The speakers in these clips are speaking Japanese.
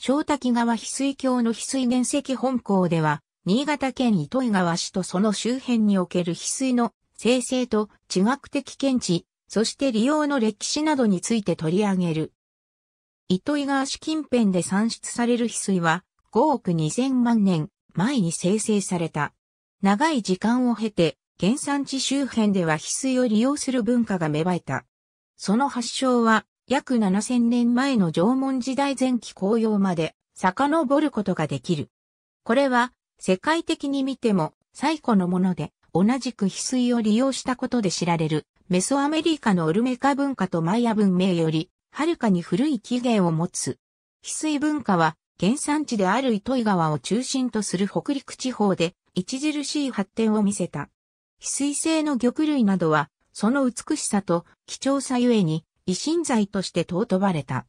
小滝川翡翠橋の翡翠原石本校では、新潟県糸魚川市とその周辺における翡翠の生成と地学的見地、そして利用の歴史などについて取り上げる。糸魚川市近辺で産出される翡翠は5億2000万年前に生成された。長い時間を経て原産地周辺では翡翠を利用する文化が芽生えた。その発祥は約7000年前の縄文時代前期紅葉まで遡ることができる。これは世界的に見ても最古のもので同じく翡翠を利用したことで知られるメソアメリカのオルメカ文化とマヤ文明よりはるかに古い起源を持つ。翡翠文化は原産地である糸井川を中心とする北陸地方で著しい発展を見せた。翡翠製の玉類などはその美しさと貴重さゆえに維新剤として尊ばれた。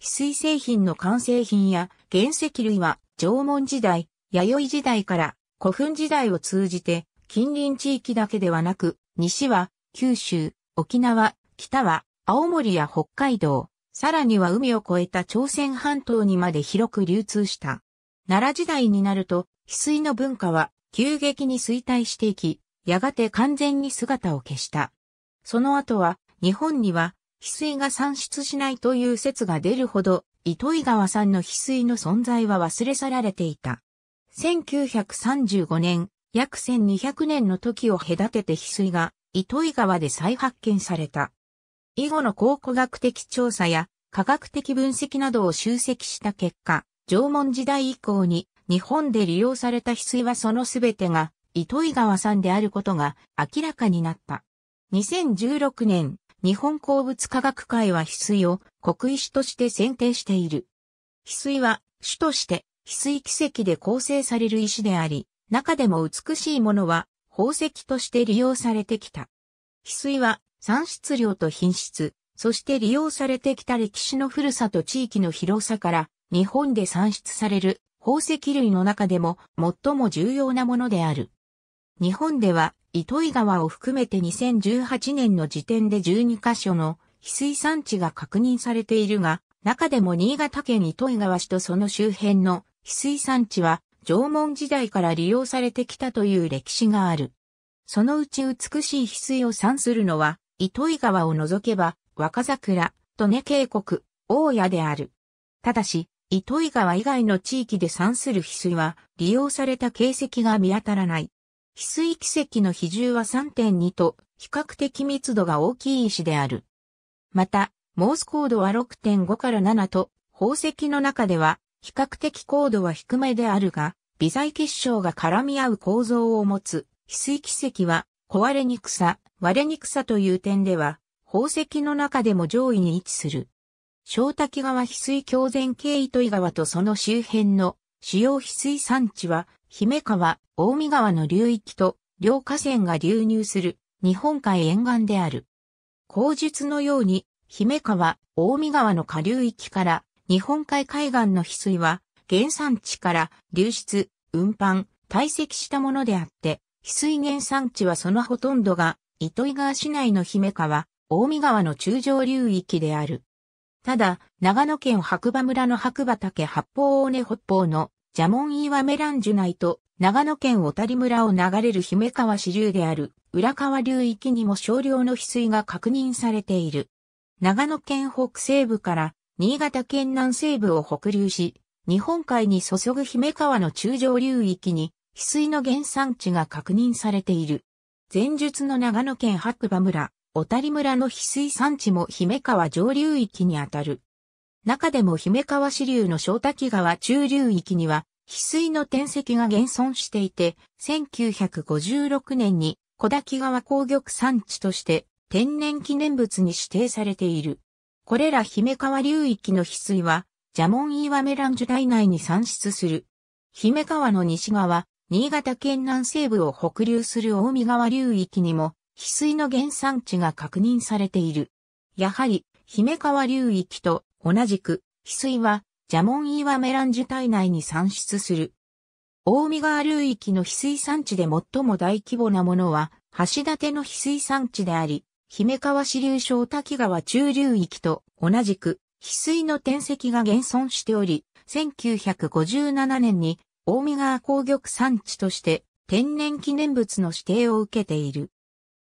翡翠製品の完成品や原石類は縄文時代、弥生時代から古墳時代を通じて近隣地域だけではなく、西は九州、沖縄、北は青森や北海道、さらには海を越えた朝鮮半島にまで広く流通した。奈良時代になると、翡翠の文化は急激に衰退していき、やがて完全に姿を消した。その後は、日本には翡翠が産出しないという説が出るほど、糸井川さんの翡翠の存在は忘れ去られていた。1935年、約1200年の時を隔てて翡翠が糸井川で再発見された。以後の考古学的調査や科学的分析などを集積した結果、縄文時代以降に日本で利用された翡翠はそのすべてが糸井川さんであることが明らかになった。2016年、日本鉱物科学会は翡翠を国石として選定している。翡翠は種として翡翠奇跡で構成される石であり、中でも美しいものは宝石として利用されてきた。翡翠は産出量と品質、そして利用されてきた歴史の古さと地域の広さから日本で産出される宝石類の中でも最も重要なものである。日本では糸魚川を含めて2018年の時点で12カ所の翡翠産地が確認されているが、中でも新潟県糸魚川市とその周辺の翡翠産地は縄文時代から利用されてきたという歴史がある。そのうち美しい翡翠を産するのは、糸魚川を除けば、若桜、利根渓谷、大屋である。ただし、糸魚川以外の地域で産する翡翠は、利用された形跡が見当たらない。翡翠奇跡の比重は3.2と比較的密度が大きい石である。また、モースー度は6.5から7と、宝石の中では比較的高度は低めであるが、微細結晶が絡み合う構造を持つ翡翠奇跡は壊れにくさ、割れにくさという点では、宝石の中でも上位に位置する。小滝川翡翠鏡前系糸井川とその周辺の主要翡翠産地は姫川、大見川の流域と両河川が流入する日本海沿岸である。口述のように、姫川、大見川の下流域から日本海海岸の翡翠は原産地から流出、運搬、堆積したものであって、翡翠原産地はそのほとんどが糸魚川市内の姫川、大見川の中上流域である。ただ、長野県白馬村の白馬岳八方尾根北方のジャモン岩メランジュ内と長野県小谷村を流れる姫川支流である浦川流域にも少量の翡翠が確認されている。長野県北西部から新潟県南西部を北流し、日本海に注ぐ姫川の中上流域に翡翠の原産地が確認されている。前述の長野県白馬村、小谷村の翡翠産地も姫川上流域にあたる。中でも姫川支流の小滝川中流域には翡翠の天石が現存していて、1956年に小滝川工玉産地として天然記念物に指定されている。これら姫川流域の翡翠は、ジャモンイワメランジュ台内に産出する。姫川の西側、新潟県南西部を北流する大見川流域にも、翡翠の原産地が確認されている。やはり、姫川流域と同じく、翡翠はジャモンイワメランジュ体内に産出する。大見川流域の翡翠産地で最も大規模なものは、橋立の翡翠産地であり、姫川支流小滝川中流域と同じく、翡翠の天石が現存しており、1957年に大見川鉱玉産地として天然記念物の指定を受けている。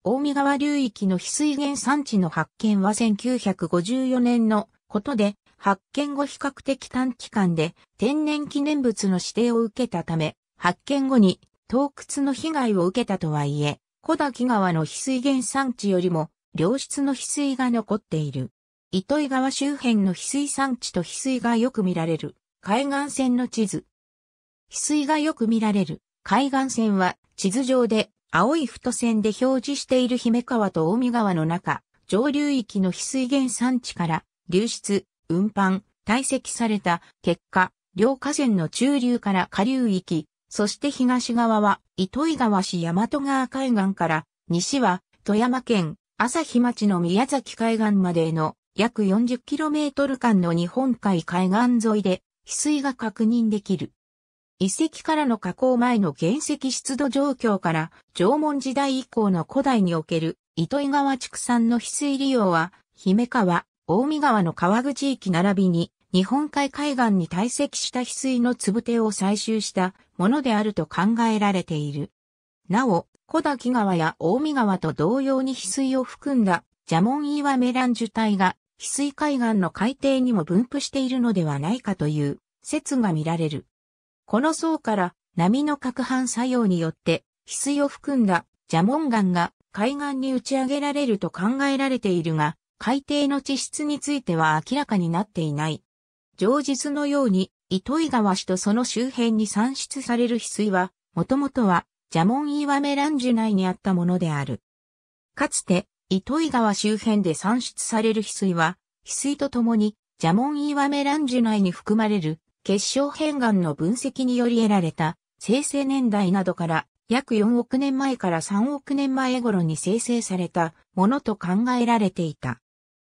大見川流域の翡翠原産地の発見は1954年のことで、発見後比較的短期間で天然記念物の指定を受けたため、発見後に洞窟の被害を受けたとはいえ、小滝川の翡翠原産地よりも良質の翡翠が残っている。糸井川周辺の翡翠産地と翡翠がよく見られる海岸線の地図。翡翠がよく見られる海岸線は地図上で青い太線で表示している姫川と大見川の中、上流域の翡翠原産地から流出、運搬、堆積された結果、両河川の中流から下流域、そして東側は糸魚川市大和川海岸から、西は富山県朝日町の宮崎海岸までの約 40km 間の日本海海岸沿いで翡翠が確認できる。遺跡からの加工前の原石湿度状況から縄文時代以降の古代における糸魚川畜産の翡翠利用は、姫川、大見川の川口域並びに、日本海海岸に堆積した翡翠のつぶてを採集したものであると考えられている。なお、小滝川や大見川と同様に翡翠を含んだ蛇紋岩メラン樹体が翡翠海岸の海底にも分布しているのではないかという説が見られる。この層から波の攪拌作用によって翡翠を含んだ蛇紋岩が海岸に打ち上げられると考えられているが、海底の地質については明らかになっていない。上実のように、糸井川市とその周辺に産出される翡翠は、もともとは、蛇紋岩ンジュ内にあったものである。かつて、糸井川周辺で産出される翡翠は、翡翠とともに、蛇紋岩ンジュ内に含まれる、結晶片岩の分析により得られた、生成年代などから、約4億年前から3億年前頃に生成されたものと考えられていた。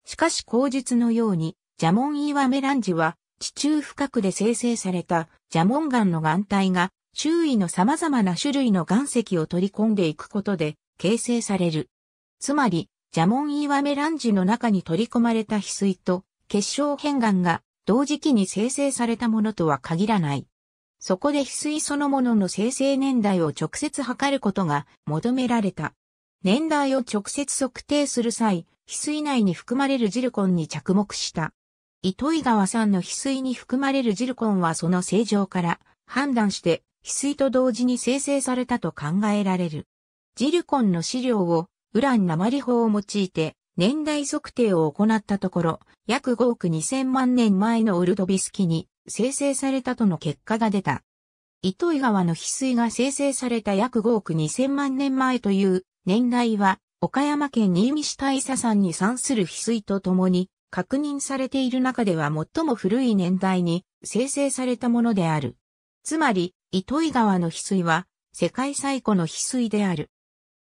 しかし口述のように、蛇紋岩メランジは、地中深くで生成された蛇紋岩の岩体が、周囲の様々な種類の岩石を取り込んでいくことで、形成される。つまり、蛇紋岩メランジの中に取り込まれた翡翠と、結晶片岩が、同時期に生成されたものとは限らない。そこで翡翠そのものの生成年代を直接測ることが求められた。年代を直接測定する際、翡翠内に含まれるジルコンに着目した。糸井川さんの翡翠に含まれるジルコンはその正常から判断して翡翠と同時に生成されたと考えられる。ジルコンの資料をウラン鉛法を用いて年代測定を行ったところ、約5億2000万年前のウルドビスキに生成されたとの結果が出た。糸井川の翡翠が生成された約5億2000万年前という年代は岡山県新見市大佐山に産する翡翠とともに、確認されている中では最も古い年代に生成されたものである。つまり、糸井川の翡翠は、世界最古の翡翠である。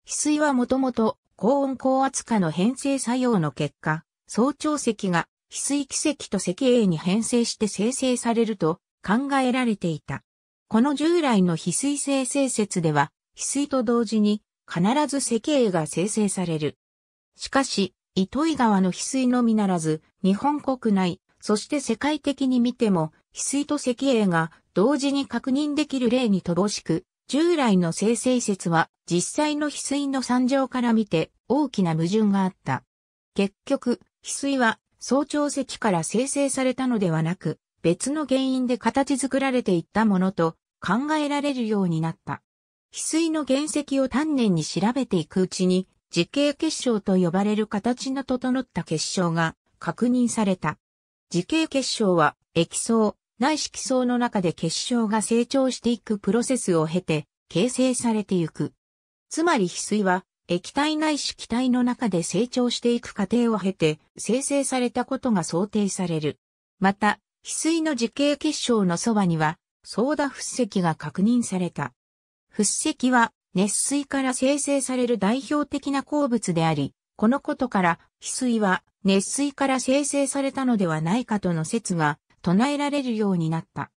翡翠はもともと、高温高圧化の変成作用の結果、早朝石が翡翠奇石と石英に変成して生成されると考えられていた。この従来の翡翠生成説では、翡翠と同時に必ず石英が生成される。しかし、糸井川の翡翠のみならず、日本国内、そして世界的に見ても、翡翠と石英が同時に確認できる例に乏しく、従来の生成説は実際の翡翠の山上から見て大きな矛盾があった。結局、翡翠は早朝石から生成されたのではなく、別の原因で形作られていったものと考えられるようになった。翡翠の原石を丹念に調べていくうちに、時系結晶と呼ばれる形の整った結晶が確認された。時系結晶は液層、内色層の中で結晶が成長していくプロセスを経て形成されていく。つまり翡翠は液体内色体の中で成長していく過程を経て生成されたことが想定される。また、翡翠の時系結晶のそばにはソーダ筆が確認された。筆石は熱水から生成される代表的な鉱物であり、このことから翡翠は熱水から生成されたのではないかとの説が唱えられるようになった。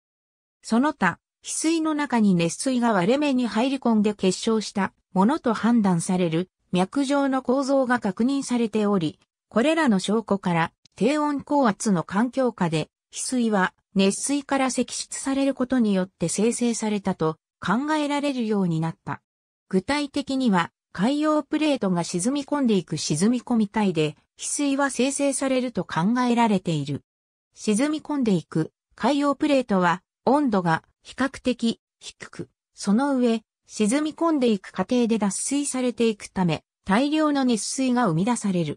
その他、翡翠の中に熱水が割れ目に入り込んで結晶したものと判断される脈状の構造が確認されており、これらの証拠から低温高圧の環境下で翡翠は熱水から析出されることによって生成されたと考えられるようになった。具体的には、海洋プレートが沈み込んでいく沈み込み体で、翡翠は生成されると考えられている。沈み込んでいく海洋プレートは温度が比較的低く、その上、沈み込んでいく過程で脱水されていくため、大量の熱水が生み出される。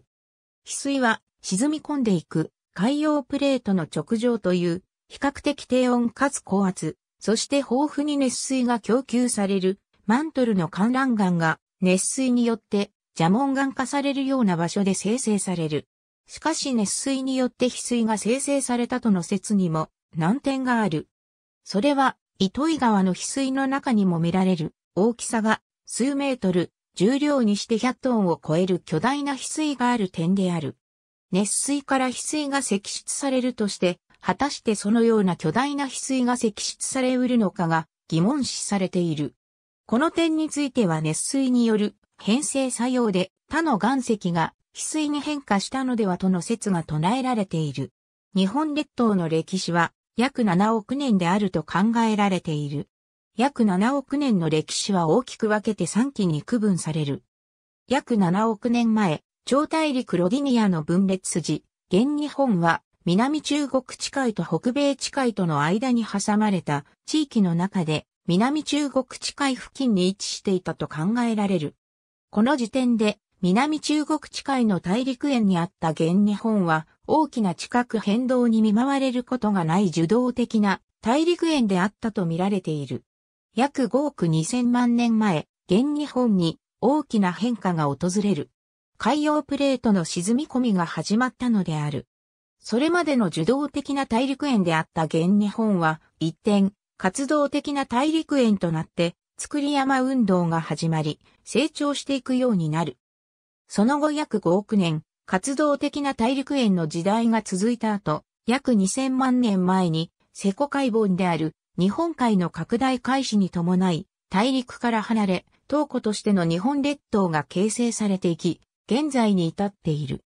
翡翠は沈み込んでいく海洋プレートの直上という比較的低温かつ高圧、そして豊富に熱水が供給されるマントルの観覧岩が熱水によって蛇紋岩化されるような場所で生成される。しかし熱水によって翡翠が生成されたとの説にも難点がある。それは糸井川の翡翠の中にも見られる大きさが数メートル、重量にして100トンを超える巨大な翡翠がある点である。熱水から翡翠が析出されるとして果たしてそのような巨大な翡翠が析出されうるのかが疑問視されている。この点については熱水による変性作用で他の岩石が翡翠に変化したのではとの説が唱えられている。日本列島の歴史は約7億年であると考えられている。約7億年の歴史は大きく分けて3期に区分される。約7億年前、超大陸ロディニアの分裂筋、現日本は南中国地界と北米地界との間に挟まれた地域の中で南中国地界付近に位置していたと考えられる。この時点で南中国地界の大陸園にあった現日本は大きな地殻変動に見舞われることがない受動的な大陸園であったと見られている。約5億2000万年前、現日本に大きな変化が訪れる。海洋プレートの沈み込みが始まったのである。それまでの受動的な大陸園であった現日本は、一転、活動的な大陸園となって、作り山運動が始まり、成長していくようになる。その後約5億年、活動的な大陸園の時代が続いた後、約2000万年前に、セコ海剖である日本海の拡大開始に伴い、大陸から離れ、東湖としての日本列島が形成されていき、現在に至っている。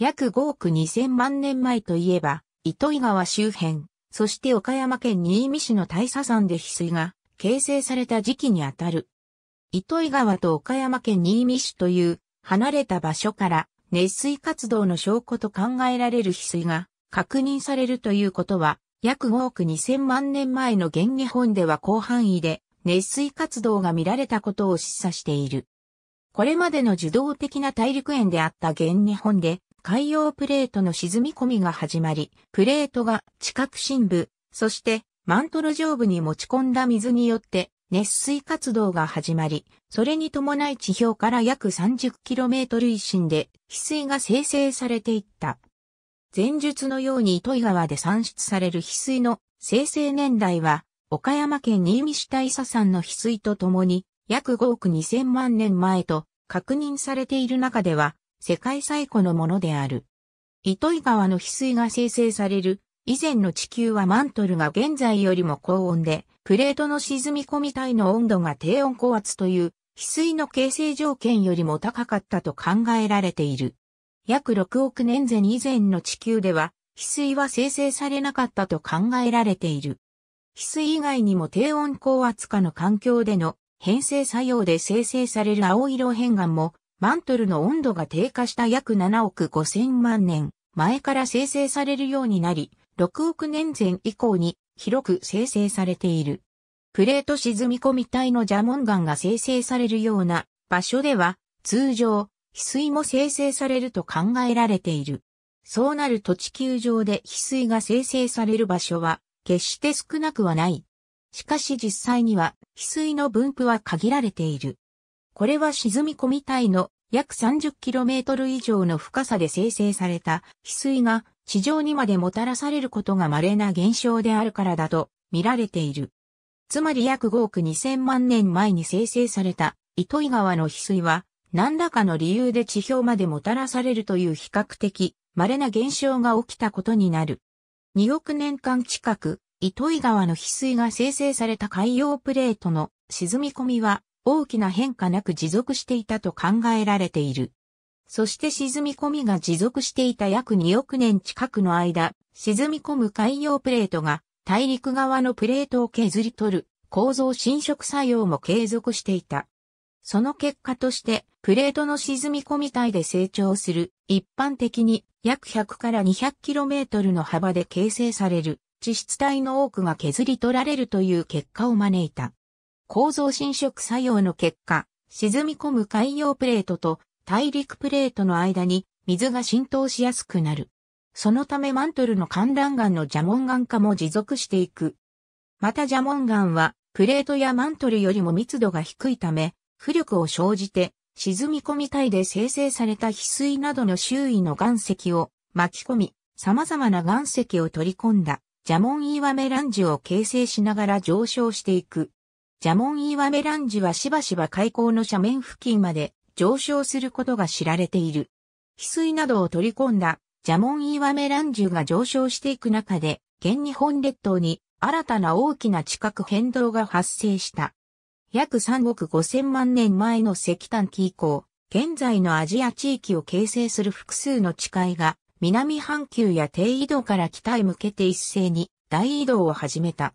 約5億2000万年前といえば、糸魚川周辺、そして岡山県新見市の大佐山で翡翠が形成された時期にあたる。糸魚川と岡山県新見市という離れた場所から熱水活動の証拠と考えられる翡翠が確認されるということは、約5億2000万年前の現日本では広範囲で熱水活動が見られたことを示唆している。これまでの受動的な大陸園であった現日本で海洋プレートの沈み込みが始まり、プレートが地殻深部、そしてマントル上部に持ち込んだ水によって熱水活動が始まり、それに伴い地表から約 30km 一深で翡翠が生成されていった。前述のように糸魚川で産出される翡翠の生成年代は、岡山県新見市大佐山の翡翠とともに、約5億2000万年前と確認されている中では、世界最古のものである。糸井川の翡翠が生成される以前の地球はマントルが現在よりも高温で、プレートの沈み込み体の温度が低温高圧という翡翠の形成条件よりも高かったと考えられている。約6億年前以前の地球では、翡翠は生成されなかったと考えられている。翡翠以外にも低温高圧化の環境での変成作用で生成される青色変顔もマントルの温度が低下した約7億5千万年前から生成されるようになり、6億年前以降に広く生成されている。プレート沈み込み帯の蛇紋岩が生成されるような場所では、通常、翡翠も生成されると考えられている。そうなると地球上で翡翠が生成される場所は、決して少なくはない。しかし実際には、翡翠の分布は限られている。これは沈み込み体の約 30km 以上の深さで生成された翡翠が地上にまでもたらされることが稀な現象であるからだと見られている。つまり約5億2000万年前に生成された糸井川の翡翠は何らかの理由で地表までもたらされるという比較的稀な現象が起きたことになる。2億年間近く、糸井川の翡翠が生成された海洋プレートの沈み込みは大きな変化なく持続していたと考えられている。そして沈み込みが持続していた約2億年近くの間、沈み込む海洋プレートが大陸側のプレートを削り取る構造侵食作用も継続していた。その結果として、プレートの沈み込み体で成長する、一般的に約100から 200km の幅で形成される地質体の多くが削り取られるという結果を招いた。構造侵食作用の結果、沈み込む海洋プレートと大陸プレートの間に水が浸透しやすくなる。そのためマントルの観覧岩の蛇紋岩化も持続していく。また蛇紋岩はプレートやマントルよりも密度が低いため、浮力を生じて沈み込み体で生成された翡翠などの周囲の岩石を巻き込み、様々な岩石を取り込んだ蛇紋岩メランジュを形成しながら上昇していく。ジャモンイワメランジはしばしば海溝の斜面付近まで上昇することが知られている。翡翠などを取り込んだジャモンイワメランジが上昇していく中で、現日本列島に新たな大きな地殻変動が発生した。約3億5千万年前の石炭紀以降、現在のアジア地域を形成する複数の地界が、南半球や低緯度から北へ向けて一斉に大移動を始めた。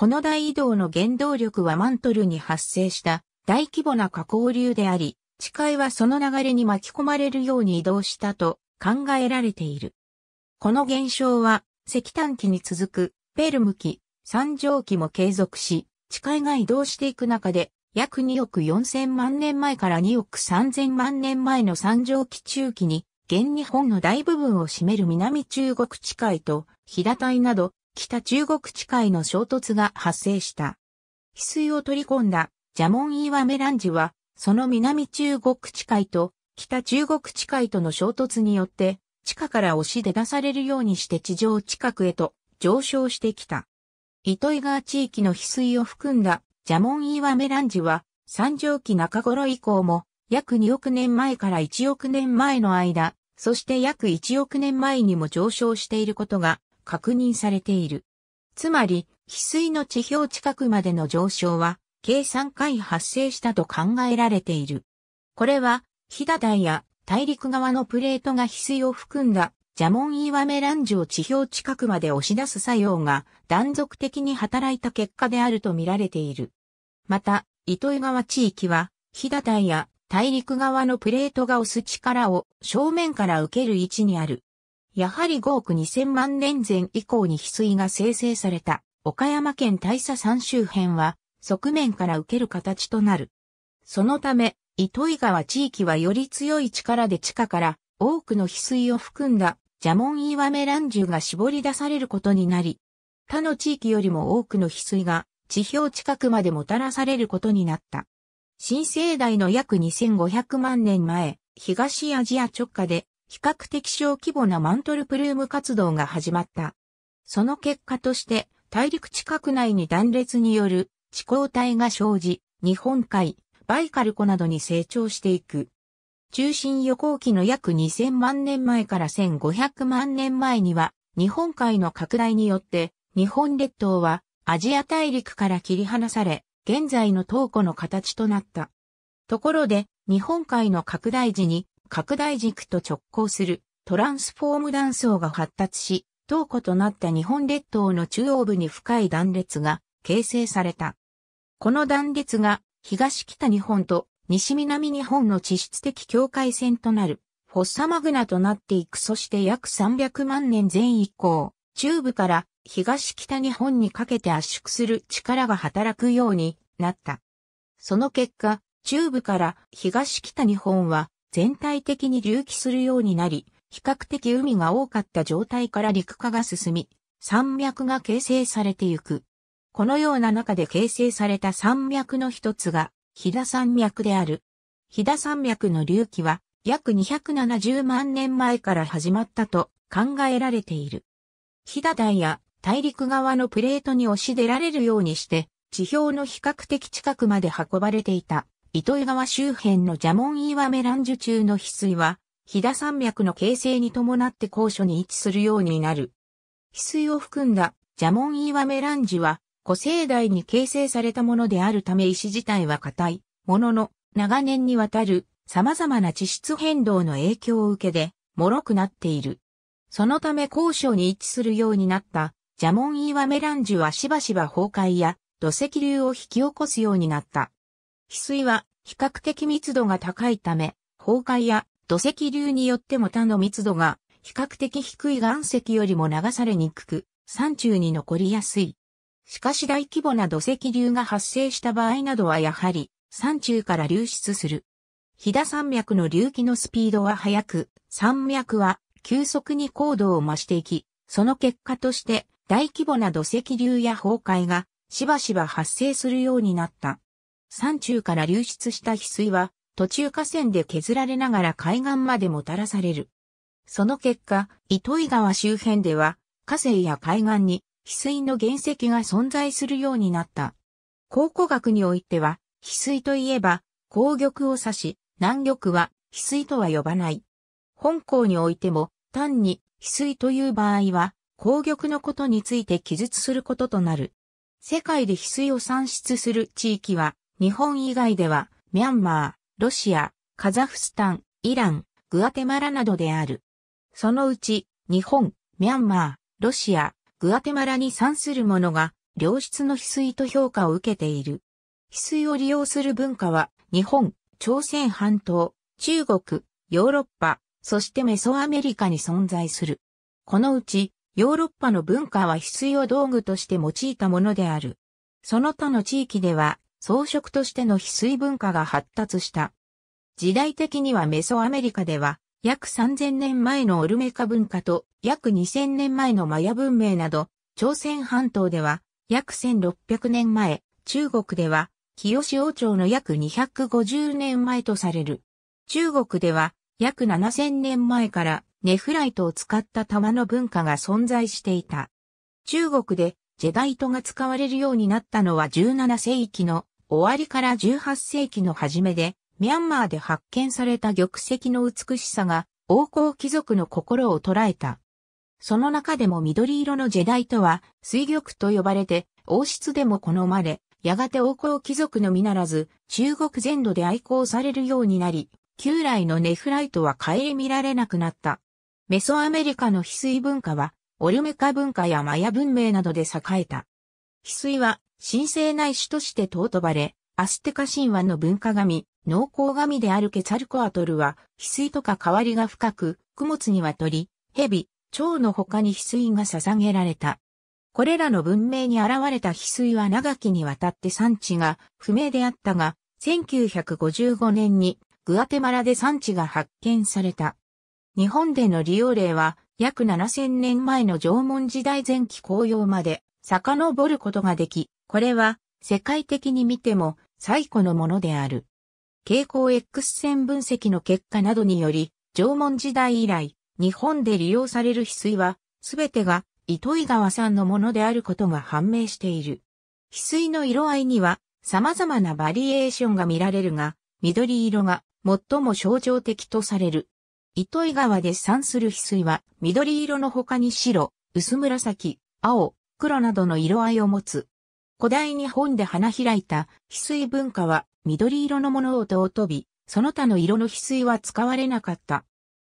この大移動の原動力はマントルに発生した大規模な下降流であり、地界はその流れに巻き込まれるように移動したと考えられている。この現象は石炭期に続くペルム期、三畳期も継続し、地界が移動していく中で約2億4000万年前から2億3000万年前の三畳期中期に現日本の大部分を占める南中国地界と、平帯など北中国地界の衝突が発生した。翡翠を取り込んだジャモン・イワメランジは、その南中国地界と北中国地界との衝突によって、地下から押し出出されるようにして地上近くへと上昇してきた。糸魚川地域の翡翠を含んだジャモン・イワメランジは、三畳期中頃以降も、約2億年前から1億年前の間、そして約1億年前にも上昇していることが確認されている。つまり、翡翠の地表近くまでの上昇は、計3回発生したと考えられている。これは、飛騨台や大陸側のプレートが翡翠を含んだワメ岩目ジを地表近くまで押し出す作用が断続的に働いた結果であると見られている。また、糸魚川地域は、飛騨台や大陸側のプレートが押す力を正面から受ける位置にある。やはり5億2000万年前以降に翡翠が生成された岡山県大佐山周辺は側面から受ける形となる。そのため、糸魚川地域はより強い力で地下から多くの翡翠を含んだ蛇紋岩目乱獣が絞り出されることになり、他の地域よりも多くの翡翠が地表近くまでもたらされることになった。新生代の約2500万年前、東アジア直下で比較的小規模なマントルプルーム活動が始まった。その結果として、大陸地殻内に断裂による地高体が生じ、日本海、バイカル湖などに成長していく。中心予行期の約2000万年前から1500万年前には、日本海の拡大によって、日本列島はアジア大陸から切り離され、現在の東湖の形となった。ところで、日本海の拡大時に拡大軸と直行するトランスフォーム断層が発達し、東湖となった日本列島の中央部に深い断裂が形成された。この断裂が東北日本と西南日本の地質的境界線となるフォッサマグナとなっていくそして約300万年前以降、中部から東北日本にかけて圧縮する力が働くようになった。その結果、中部から東北日本は全体的に隆起するようになり、比較的海が多かった状態から陸化が進み、山脈が形成されていく。このような中で形成された山脈の一つが、飛騨山脈である。飛騨山脈の隆起は、約270万年前から始まったと考えられている。飛騨台や大陸側のプレートに押し出られるようにして、地表の比較的近くまで運ばれていた糸魚川周辺のジャモンイワメランジュ中の翡翠は、飛騨山脈の形成に伴って高所に位置するようになる。翡翠を含んだジャモンイワメランジュは、古生代に形成されたものであるため石自体は硬い、ものの、長年にわたる様々な地質変動の影響を受けで、脆くなっている。そのため高所に位置するようになったジャモンイワメランジュはしばしば崩壊や土石流を引き起こすようになった。翡翠は比較的密度が高いため、崩壊や土石流によっても他の密度が比較的低い岩石よりも流されにくく、山中に残りやすい。しかし大規模な土石流が発生した場合などはやはり山中から流出する。飛騨山脈の隆起のスピードは速く、山脈は急速に高度を増していき、その結果として大規模な土石流や崩壊がしばしば発生するようになった。山中から流出した翡翠は、途中河川で削られながら海岸までもたらされる。その結果、糸魚川周辺では、河川や海岸に翡翠の原石が存在するようになった。考古学においては、翡翠といえば、紅玉を指し、南玉は翡翠とは呼ばない。本校においても、単に翡翠という場合は、紅玉のことについて記述することとなる。世界で翡翠を産出する地域は、日本以外では、ミャンマー、ロシア、カザフスタン、イラン、グアテマラなどである。そのうち、日本、ミャンマー、ロシア、グアテマラに産するものが、良質の翡翠と評価を受けている。翡翠を利用する文化は、日本、朝鮮半島、中国、ヨーロッパ、そしてメソアメリカに存在する。このうち、ヨーロッパの文化は翡翠を道具として用いたものである。その他の地域では、装飾としての翡翠文化が発達した。時代的にはメソアメリカでは、約3000年前のオルメカ文化と約2000年前のマヤ文明など、朝鮮半島では約1600年前、中国では清潮町の約250年前とされる。中国では約7000年前からネフライトを使った玉の文化が存在していた。中国でジェダイトが使われるようになったのは17世紀の終わりから18世紀の初めで、ミャンマーで発見された玉石の美しさが王侯貴族の心を捉えた。その中でも緑色のジェダイトは水玉と呼ばれて王室でも好まれ、やがて王侯貴族のみならず中国全土で愛好されるようになり、旧来のネフライトはりみられなくなった。メソアメリカの翡翠文化はオルメカ文化やマヤ文明などで栄えた。翡翠は神聖な石として尊ばれ、アステカ神話の文化神、農耕神であるケツァルコアトルは、翡翠とか変わりが深く、供物には鳥、蛇、蝶の他に翡翠が捧げられた。これらの文明に現れた翡翠は長きにわたって産地が不明であったが、1955年にグアテマラで産地が発見された。日本での利用例は約7000年前の縄文時代前期紅葉まで遡ることができ、これは世界的に見ても最古のものである。蛍光 X 線分析の結果などにより、縄文時代以来、日本で利用される翡翠は、すべてが糸井川さんのものであることが判明している。翡翠の色合いには様々なバリエーションが見られるが、緑色が最も象徴的とされる。糸井川で産する翡翠は、緑色の他に白、薄紫、青、黒などの色合いを持つ。古代日本で花開いた翡翠文化は、緑色のものを尊び、その他の色の翡翠は使われなかった。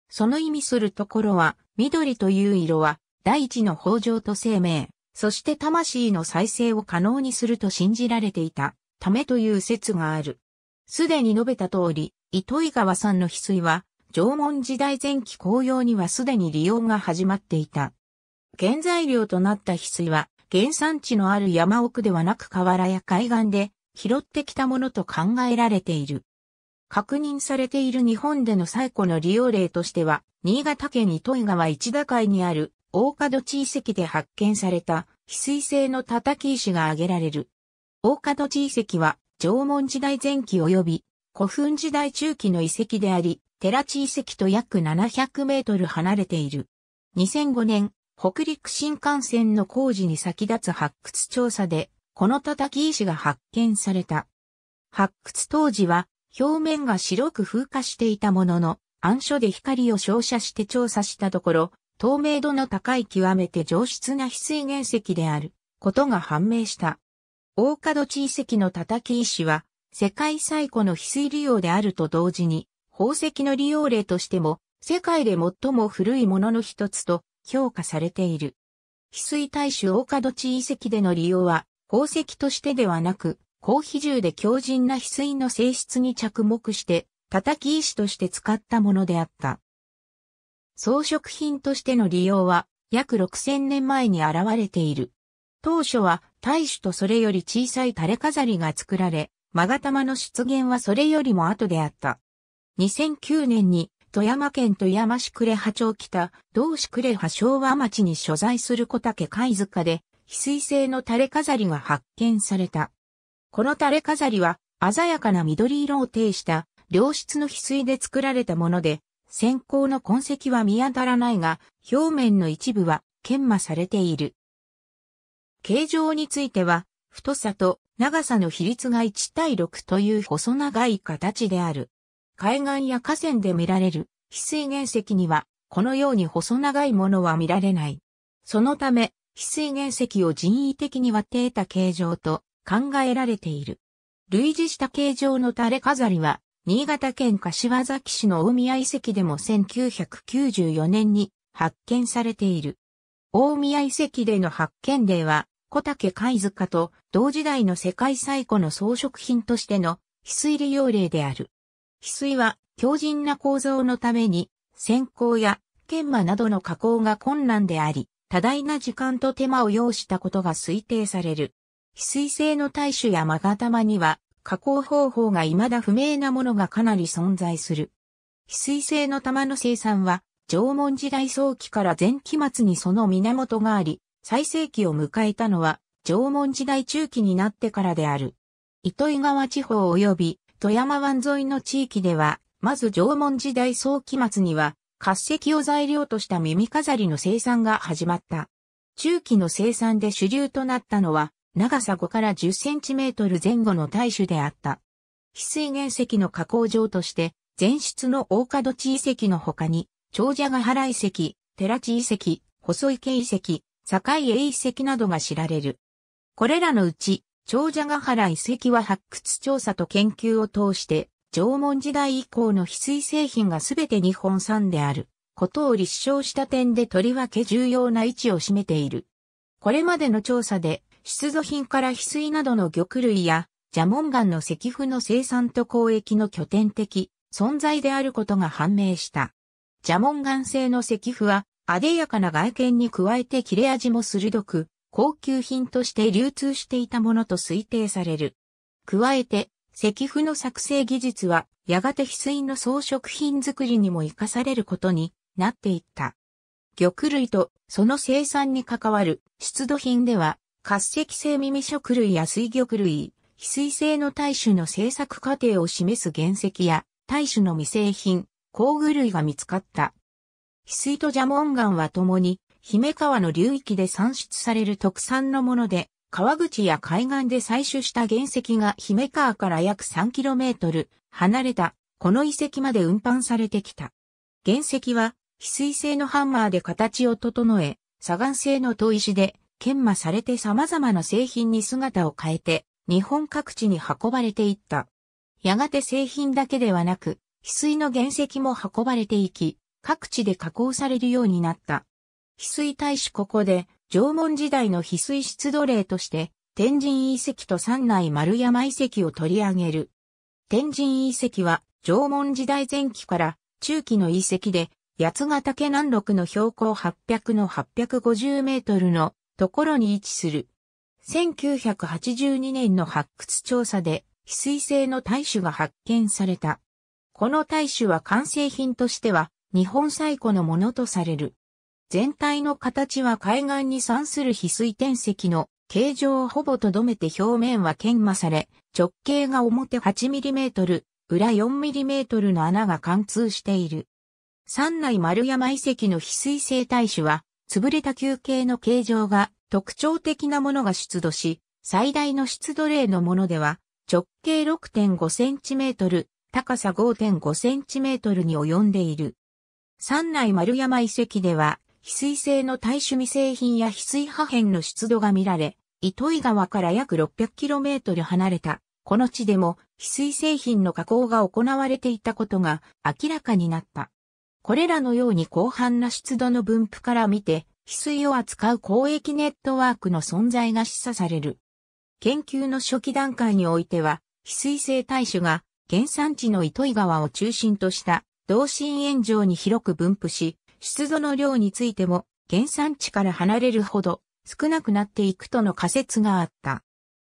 その意味するところは、緑という色は、大地の豊穣と生命、そして魂の再生を可能にすると信じられていた、ためという説がある。すでに述べた通り、糸井川さんの翡翠は、縄文時代前期紅葉にはすでに利用が始まっていた。原材料となった翡翠は、原産地のある山奥ではなく河原や海岸で拾ってきたものと考えられている。確認されている日本での最古の利用例としては、新潟県糸魚川市田海にある大門地遺跡で発見された翡翠製の叩き石が挙げられる。大門地遺跡は縄文時代前期及び古墳時代中期の遺跡であり、寺地遺跡と約700メートル離れている。2005年、北陸新幹線の工事に先立つ発掘調査で、この叩き石が発見された。発掘当時は、表面が白く風化していたものの、暗所で光を照射して調査したところ、透明度の高い極めて上質な翡翠原石であることが判明した。大門地遺跡の叩き石は世界最古の翡翠利用であると同時に宝石の利用例としても、世界で最も古いものの一つと評価されている。翡翠大種大角地遺跡での利用は、宝石としてではなく、高比重で強靭な翡翠の性質に着目して、叩き石として使ったものであった。装飾品としての利用は、約6000年前に現れている。当初は、大種とそれより小さい垂れ飾りが作られ、マガタマの出現はそれよりも後であった。2009年に富山県富山市呉波町北、同市呉波昭和町に所在する小竹貝塚で、翡翠製の垂れ飾りが発見された。この垂れ飾りは、鮮やかな緑色を呈した、良質の翡翠で作られたもので、先行の痕跡は見当たらないが、表面の一部は研磨されている。形状については、太さと長さの比率が1対6という細長い形である。海岸や河川で見られる翡翠原石には、このように細長いものは見られない。そのため、翡翠原石を人為的に割って得た形状と考えられている。類似した形状の垂れ飾りは、新潟県柏崎市の大宮遺跡でも1994年に発見されている。大宮遺跡での発見例は、小竹貝塚と同時代の世界最古の装飾品としての翡翠利用例である。翡翠は強靭な構造のために、線香や研磨などの加工が困難であり、多大な時間と手間を要したことが推定される。翡翠製の大種やマガには、加工方法が未だ不明なものがかなり存在する。翡翠製の玉の生産は、縄文時代早期から前期末にその源があり、最盛期を迎えたのは、縄文時代中期になってからである。糸魚川地方及び富山湾沿いの地域では、まず縄文時代早期末には、活石を材料とした耳飾りの生産が始まった。中期の生産で主流となったのは、長さ5から10センチメートル前後の大種であった。翡翠原石の加工場として、前室の大角地遺跡の他に、長者ヶ原遺跡、寺地遺跡、細池遺跡、境栄遺跡などが知られる。これらのうち、長者ヶ原遺跡は発掘調査と研究を通して、縄文時代以降の翡翠製品がすべて日本産である、ことを立証した点でとりわけ重要な位置を占めている。これまでの調査で、出土品から翡翠などの玉類や、蛇紋岩の石符の生産と交易の拠点的存在であることが判明した。蛇紋岩製の石符は、艶やかな外見に加えて切れ味も鋭く、高級品として流通していたものと推定される。加えて、石符の作成技術は、やがて翡翠の装飾品作りにも活かされることになっていった。玉類とその生産に関わる出土品では、活石性耳食類や水玉類、翡翠製の大種の製作過程を示す原石や、大種の未製品、工具類が見つかった。翡翠と蛇紋岩は共に姫川の流域で産出される特産のもので、川口や海岸で採取した原石が姫川から約 3km 離れたこの遺跡まで運搬されてきた。原石は翡翠製のハンマーで形を整え、砂岩製の砥石で研磨されて様々な製品に姿を変えて日本各地に運ばれていった。やがて製品だけではなく、翡翠の原石も運ばれていき、各地で加工されるようになった。翡翠大使ここで、縄文時代の翡翠出土例として、天神遺跡と三内丸山遺跡を取り上げる。天神遺跡は、縄文時代前期から中期の遺跡で、八ヶ岳南麓の標高800の850メートルのところに位置する。1982年の発掘調査で、翡翠製の大種が発見された。この大種は完成品としては、日本最古のものとされる。全体の形は海岸に散する翡翠天石の形状をほぼとどめて表面は研磨され、直径が表 8mm、裏 4mm の穴が貫通している。三内丸山遺跡の翡翠生態種は、潰れた球形の形状が特徴的なものが出土し、最大の出土例のものでは、直径6.5センチメートル、高さ5.5センチメートルに及んでいる。三内丸山遺跡では、翡翠製の大種未製品や翡翠破片の出土が見られ、糸井川から約 600km 離れた、この地でも翡翠製品の加工が行われていたことが明らかになった。これらのように広範な出土の分布から見て、翡翠を扱う交易ネットワークの存在が示唆される。研究の初期段階においては、翡翠製大種が原産地の糸井川を中心とした同心円状に広く分布し、出土の量についても原産地から離れるほど少なくなっていくとの仮説があった。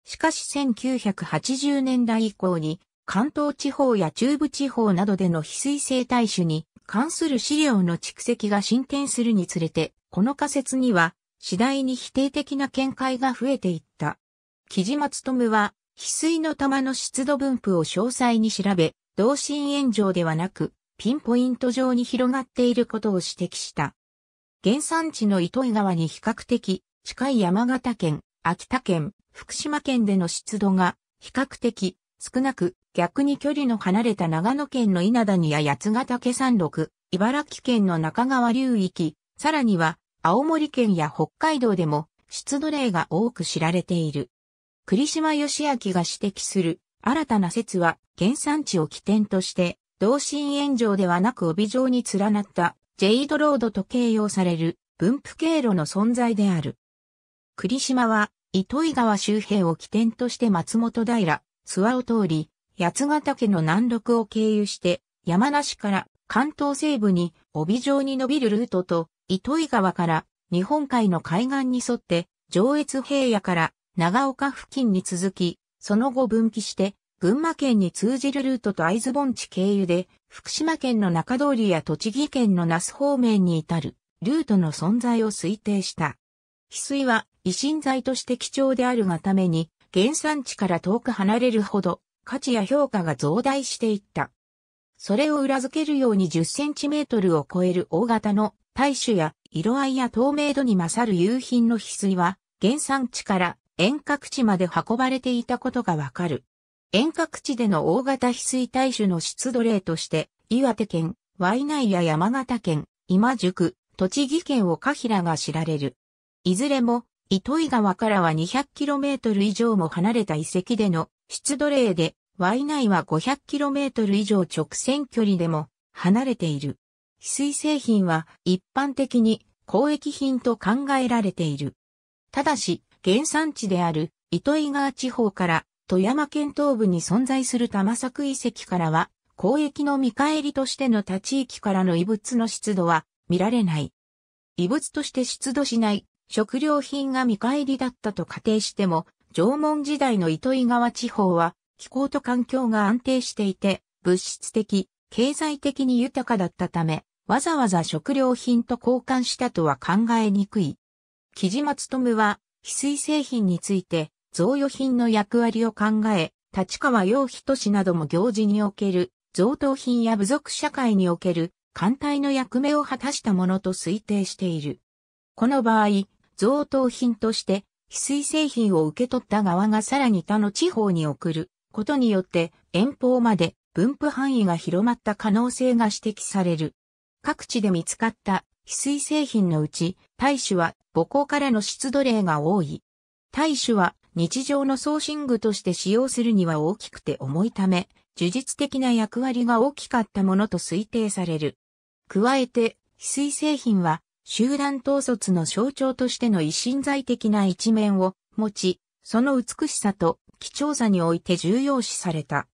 しかし1980年代以降に関東地方や中部地方などでの翡翠生態種に関する資料の蓄積が進展するにつれて、この仮説には次第に否定的な見解が増えていった。木島務は翡翠の玉の湿度分布を詳細に調べ、同心炎上ではなく、ピンポイント上に広がっていることを指摘した。原産地の糸魚川に比較的近い山形県、秋田県、福島県での湿度が比較的少なく逆に距離の離れた長野県の稲谷や八ヶ岳山麓、茨城県の中川流域、さらには青森県や北海道でも湿度例が多く知られている。栗島義明が指摘する新たな説は原産地を起点として同心円状ではなく帯状に連なったジェイドロードと形容される分布経路の存在である。栗島は糸魚川周辺を起点として松本平、諏訪を通り、八ヶ岳の南麓を経由して山梨から関東西部に帯状に伸びるルートと糸魚川から日本海の海岸に沿って上越平野から長岡付近に続き、その後分岐して群馬県に通じるルートと会津盆地経由で、福島県の中通りや栃木県の那須方面に至るルートの存在を推定した。翡翠は維新材として貴重であるがために、原産地から遠く離れるほど価値や評価が増大していった。それを裏付けるように10センチメートルを超える大型の大種や色合いや透明度に勝る夕品の翡翠は原産地から遠隔地まで運ばれていたことがわかる。遠隔地での大型翡翠大種の出土例として、岩手県、ワイナイや山形県、今宿、栃木県をカヒラが知られる。いずれも、糸井川からは 200km 以上も離れた遺跡での出土例で、ワイナイは 500km 以上直線距離でも離れている。翡翠製品は一般的に交易品と考えられている。ただし、原産地である糸井川地方から富山県東部に存在する玉作遺跡からは、交易の見返りとしての他地域からの遺物の出土は見られない。遺物として出土しない食料品が見返りだったと仮定しても、縄文時代の糸井川地方は気候と環境が安定していて、物質的、経済的に豊かだったため、わざわざ食料品と交換したとは考えにくい。木島努は、翡翠製品について、贈与品の役割を考え、立川洋人氏なども行事における贈答品や部族社会における艦隊の役目を果たしたものと推定している。この場合、贈答品として翡翠製品を受け取った側がさらに他の地方に送ることによって遠方まで分布範囲が広まった可能性が指摘される。各地で見つかった翡翠製品のうち、大使は母校からの出土例が多い。大使は日常の送信具として使用するには大きくて重いため、呪術的な役割が大きかったものと推定される。加えて、翡翠製品は、集団統率の象徴としての一心在的な一面を持ち、その美しさと貴重さにおいて重要視された。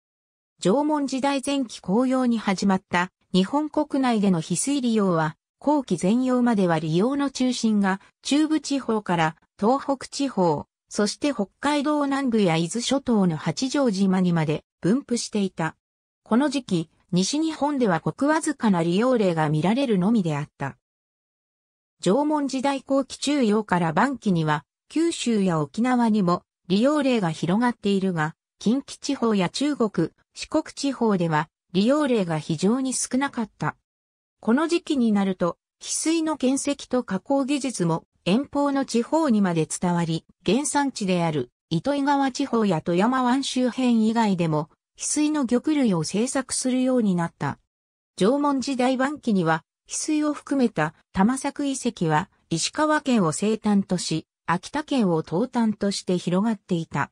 縄文時代前期紅葉に始まった日本国内での翡翠利用は、後期全容までは利用の中心が中部地方から東北地方、そして北海道南部や伊豆諸島の八丈島にまで分布していた。この時期、西日本ではごくわずかな利用例が見られるのみであった。縄文時代後期中央から晩期には、九州や沖縄にも利用例が広がっているが、近畿地方や中国、四国地方では利用例が非常に少なかった。この時期になると、翡翠の建石と加工技術も遠方の地方にまで伝わり、原産地である糸魚川地方や富山湾周辺以外でも、翡翠の玉類を製作するようになった。縄文時代晩期には、翡翠を含めた玉作遺跡は、石川県を西端とし、秋田県を東端として広がっていた。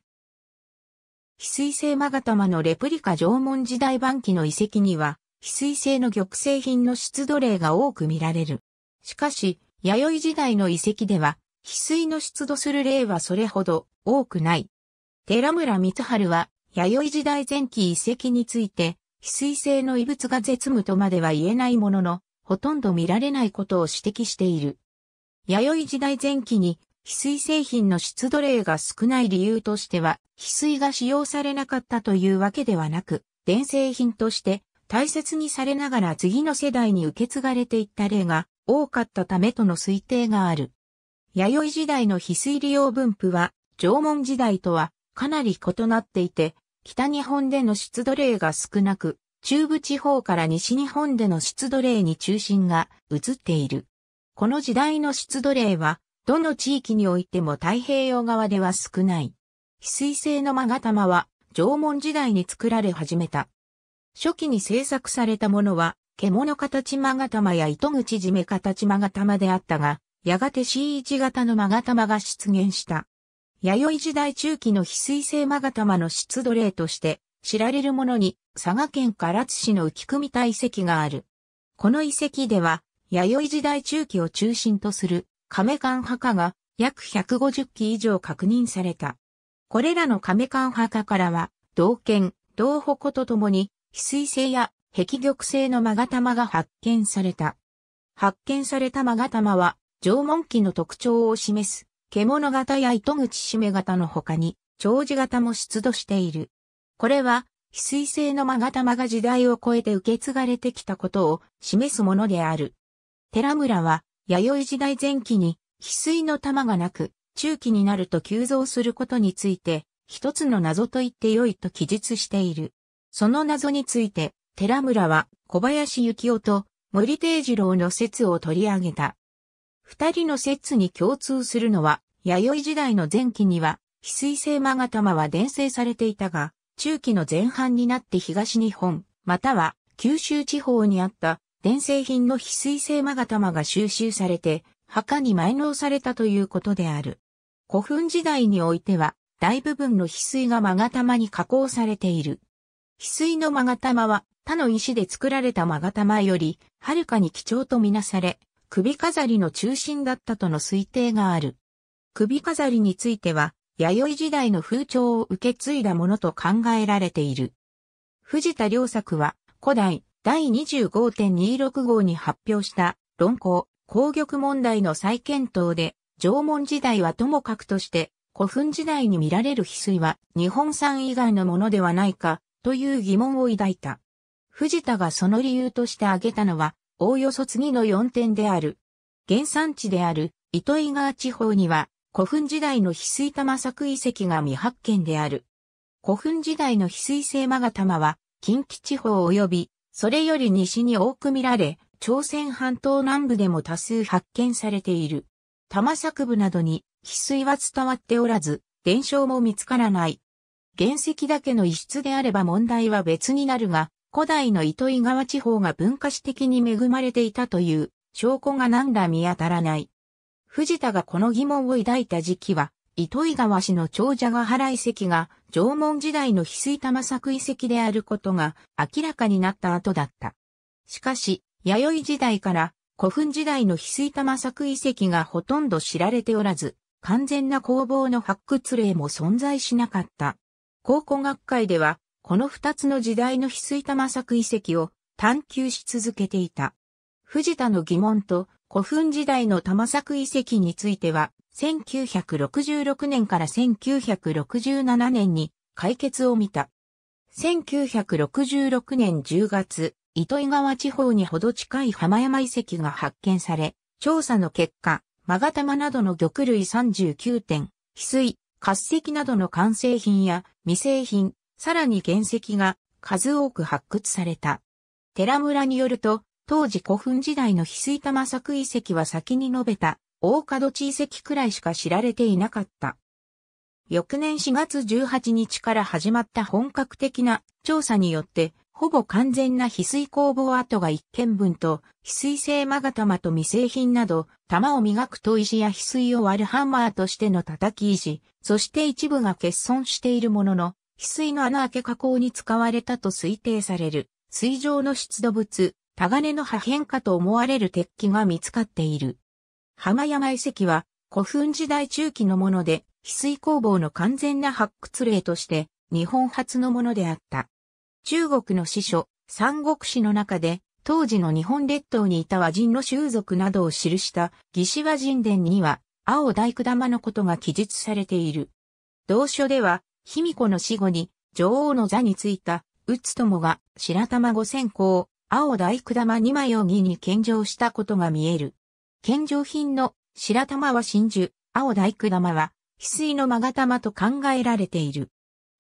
翡翠製マガタマのレプリカ縄文時代晩期の遺跡には、翡翠製の玉製品の出土例が多く見られる。しかし、弥生時代の遺跡では、翡翠の出土する例はそれほど多くない。寺村光春は、弥生時代前期遺跡について、翡翠製の遺物が絶無とまでは言えないものの、ほとんど見られないことを指摘している。弥生時代前期に、翡翠製品の出土例が少ない理由としては、翡翠が使用されなかったというわけではなく、伝製品として大切にされながら次の世代に受け継がれていった例が多かったためとの推定がある。弥生時代の翡翠利用分布は縄文時代とはかなり異なっていて、北日本での出土例が少なく、中部地方から西日本での出土例に中心が移っている。この時代の出土例は、どの地域においても太平洋側では少ない。翡翠製の勾玉は縄文時代に作られ始めた。初期に制作されたものは、獣形まがたや糸口締め形まがたであったが、やがて C1 型のまがたが出現した。弥生時代中期の翡翠製まがたの出土例として、知られるものに佐賀県唐津市の浮組田遺跡がある。この遺跡では、弥生時代中期を中心とする亀館墓が約150基以上確認された。これらの亀館墓からは、銅剣、銅矛とともに翡翠製や壁玉製の勾玉が発見された。発見された勾玉は、縄文期の特徴を示す、獣型や糸口締め型の他に、長寿型も出土している。これは、翡翠製の勾玉が時代を超えて受け継がれてきたことを示すものである。寺村は、弥生時代前期に、翡翠の玉がなく、中期になると急増することについて、一つの謎と言って良いと記述している。その謎について、寺村は小林幸夫と森定次郎の説を取り上げた。二人の説に共通するのは、弥生時代の前期には、翡翠製マガタマは伝生されていたが、中期の前半になって東日本、または九州地方にあった伝生品の翡翠製マガタマが収集されて、墓に埋納されたということである。古墳時代においては、大部分の翡翠がマガタマに加工されている。翡翠の勾玉は他の石で作られた勾玉より、はるかに貴重とみなされ、首飾りの中心だったとの推定がある。首飾りについては、弥生時代の風潮を受け継いだものと考えられている。藤田良作は、古代第25.26号に発表した論考、工玉問題の再検討で、縄文時代はともかくとして、古墳時代に見られる翡翠は日本産以外のものではないかという疑問を抱いた。藤田がその理由として挙げたのは、おおよそ次の4点である。原産地である糸魚川地方には、古墳時代の翡翠玉作遺跡が未発見である。古墳時代の翡翠製マガ玉は、近畿地方及び、それより西に多く見られ、朝鮮半島南部でも多数発見されている。玉作部などに翡翠は伝わっておらず、伝承も見つからない。原石だけの遺室であれば問題は別になるが、古代の糸井川地方が文化史的に恵まれていたという証拠が何ら見当たらない。藤田がこの疑問を抱いた時期は、糸井川氏の長者ヶ原遺跡が縄文時代の翡翠玉作遺跡であることが明らかになった後だった。しかし、弥生時代から古墳時代の翡翠玉作遺跡がほとんど知られておらず、完全な工房の発掘例も存在しなかった。考古学会では、この二つの時代の翡翠玉作遺跡を探求し続けていた。藤田の疑問と古墳時代の玉作遺跡については、1966年から1967年に解決を見た。1966年10月、糸魚川地方にほど近い浜山遺跡が発見され、調査の結果、マガタマなどの玉類39点、翡翠、滑石などの完成品や未製品、さらに原石が数多く発掘された。寺村によると、当時古墳時代の翡翠玉作遺跡は先に述べた、大門地遺跡くらいしか知られていなかった。翌年4月18日から始まった本格的な調査によって、ほぼ完全な翡翠工房跡が一見分と、翡翠製マガ玉と未製品など、玉を磨く砥石や翡翠を割るハンマーとしての叩き石、そして一部が欠損しているものの、翡翠の穴開け加工に使われたと推定される、水上の出土物、タガネの破片かと思われる鉄器が見つかっている。浜山遺跡は、古墳時代中期のもので、翡翠工房の完全な発掘例として、日本初のものであった。中国の司書、三国史の中で、当時の日本列島にいた和人の習俗などを記した義士和人伝には、青大工玉のことが記述されている。同書では、卑弥呼の死後に、女王の座についた、うつともが、白玉五千個を、青大工玉二枚を義に献上したことが見える。献上品の白玉は真珠、青大工玉は、翡翠の勾玉と考えられている。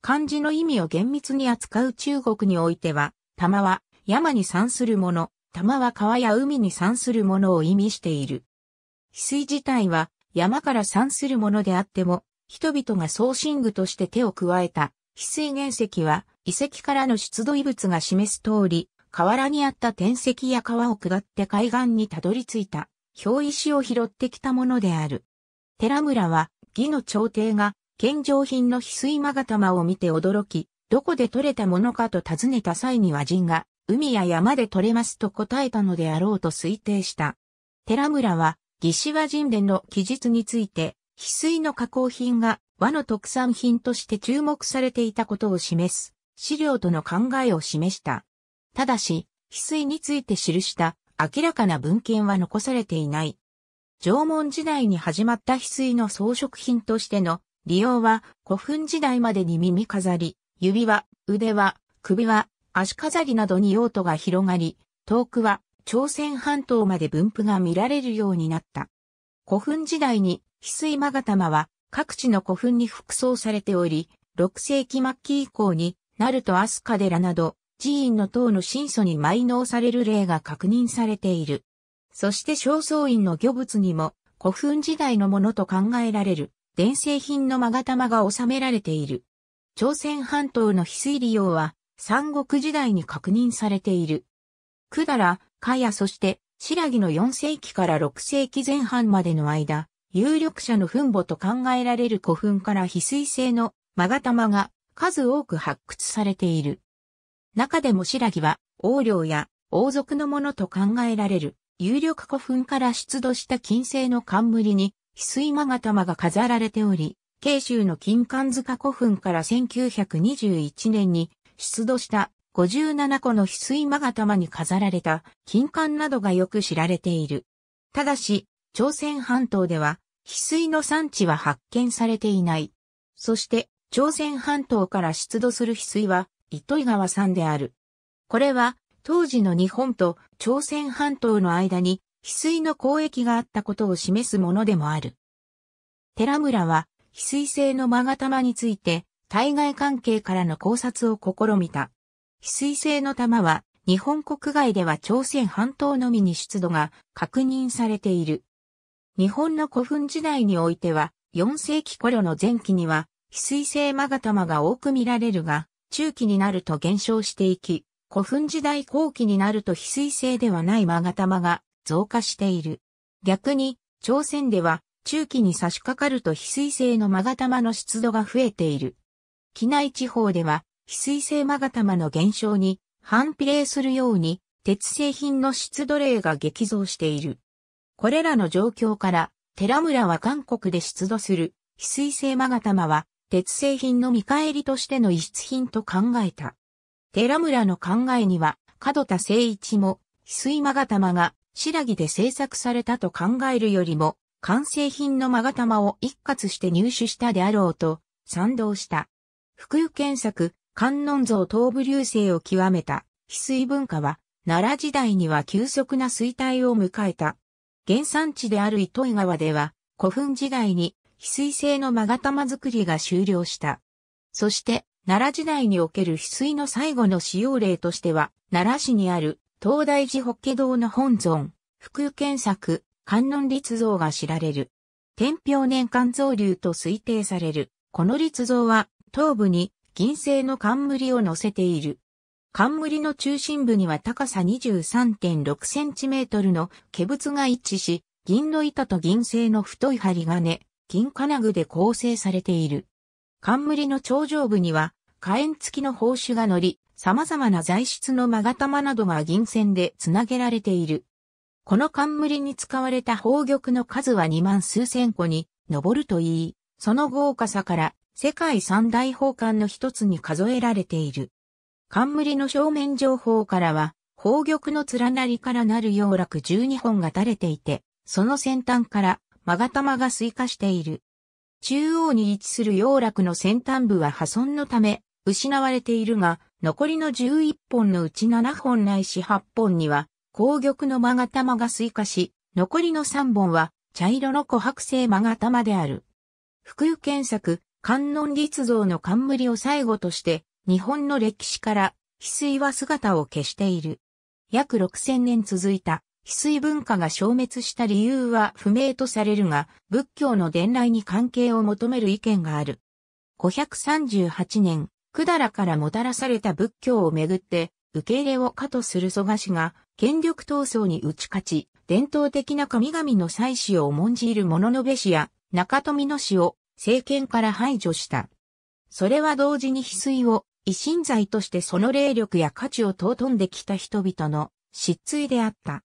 漢字の意味を厳密に扱う中国においては、玉は山に産するもの、玉は川や海に産するものを意味している。翡翠自体は山から産するものであっても、人々が送信具として手を加えた翡翠原石は遺跡からの出土遺物が示す通り、河原にあった天石や川を下って海岸にたどり着いた、表石を拾ってきたものである。寺村は、義の朝廷が献上品の翡翠マガ玉を見て驚き、どこで取れたものかと尋ねた際に和人が、海や山で取れますと答えたのであろうと推定した。寺村は、義士和人伝の記述について、翡翠の加工品が和の特産品として注目されていたことを示す、資料との考えを示した。ただし、翡翠について記した明らかな文献は残されていない。縄文時代に始まった翡翠の装飾品としての利用は古墳時代までに耳飾り、指輪、腕輪、首輪、足飾りなどに用途が広がり、遠くは朝鮮半島まで分布が見られるようになった。古墳時代に翡翠マガタマは各地の古墳に服装されており、6世紀末期以降に、ナルトアスカデラなど、寺院の塔の神祖に埋納される例が確認されている。そして正倉院の魚物にも古墳時代のものと考えられる伝製品の勾玉が収められている。朝鮮半島の翡翠利用は、三国時代に確認されている。だら、かやそして、白木の4世紀から6世紀前半までの間、有力者の墳墓と考えられる古墳から翡翠製の勾玉が数多く発掘されている。中でも白木は、王領や王族のものと考えられる有力古墳から出土した金製の冠に翡翠勾玉が飾られており、慶州の金管塚古墳から1921年に出土した57個の翡翠勾玉に飾られた金管などがよく知られている。ただし、朝鮮半島では翡翠の産地は発見されていない。そして、朝鮮半島から出土する翡翠は糸井川産である。これは、当時の日本と朝鮮半島の間に翡翠の交易があったことを示すものでもある。寺村は、翡翠製の勾玉について、対外関係からの考察を試みた。翡翠製の玉は、日本国外では朝鮮半島のみに出土が確認されている。日本の古墳時代においては、4世紀頃の前期には、翡翠製勾玉が多く見られるが、中期になると減少していき、古墳時代後期になると翡翠製ではない勾玉が増加している。逆に、朝鮮では、中期に差し掛かると翡翠製のマガの湿度が増えている。機内地方では、翡翠製マガの減少に反比例するように、鉄製品の湿度例が激増している。これらの状況から、寺村は韓国で出土する翡翠製マガは、鉄製品の見返りとしての遺出品と考えた。寺村の考えには、角田誠一も、翡翠マガが白木で製作されたと考えるよりも、完成品の勾玉を一括して入手したであろうと、賛同した。福井検作、観音像東部流星を極めた、翡翠文化は、奈良時代には急速な衰退を迎えた。原産地である糸魚川では、古墳時代に翡翠製の勾玉作りが終了した。そして、奈良時代における翡翠の最後の使用例としては、奈良市にある東大寺法華堂の本尊、福建作、観音立像が知られる。天平年間造流と推定される。この立像は、頭部に銀製の冠を乗せている。冠の中心部には高さ23.6センチメートルの化物が一致し、銀の板と銀製の太い針金、銀金具で構成されている。冠の頂上部には、火炎付きの宝珠が乗り、様々な材質の勾玉などが銀線でつなげられている。この冠に使われた宝玉の数は2万数千個に上るといい、その豪華さから世界三大宝冠の一つに数えられている。冠の正面情報からは、宝玉の連なりからなる洋楽12本が垂れていて、その先端から勾玉が垂下している。中央に位置する洋楽の先端部は破損のため、失われているが、残りの11本のうち7本ないし8本には、紅玉の勾玉が追加し、残りの3本は、茶色の琥珀製勾玉である。福井検索、観音立像の冠を最後として、日本の歴史から、翡翠は姿を消している。約6000年続いた、翡翠文化が消滅した理由は不明とされるが、仏教の伝来に関係を求める意見がある。538年、百済からもたらされた仏教をめぐって、受け入れを可とする蘇我氏が、権力闘争に打ち勝ち、伝統的な神々の祭祀を重んじる物の部氏や中富の氏を政権から排除した。それは同時に翡翠を維新罪としてその霊力や価値を尊んできた人々の失墜であった。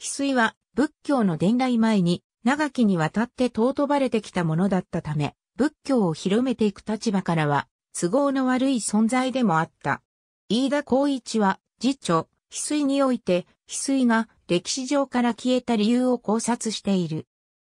翡翠は仏教の伝来前に長きにわたって尊ばれてきたものだったため、仏教を広めていく立場からは都合の悪い存在でもあった。飯田光一は、次女、翡翠において、翡翠が歴史上から消えた理由を考察している。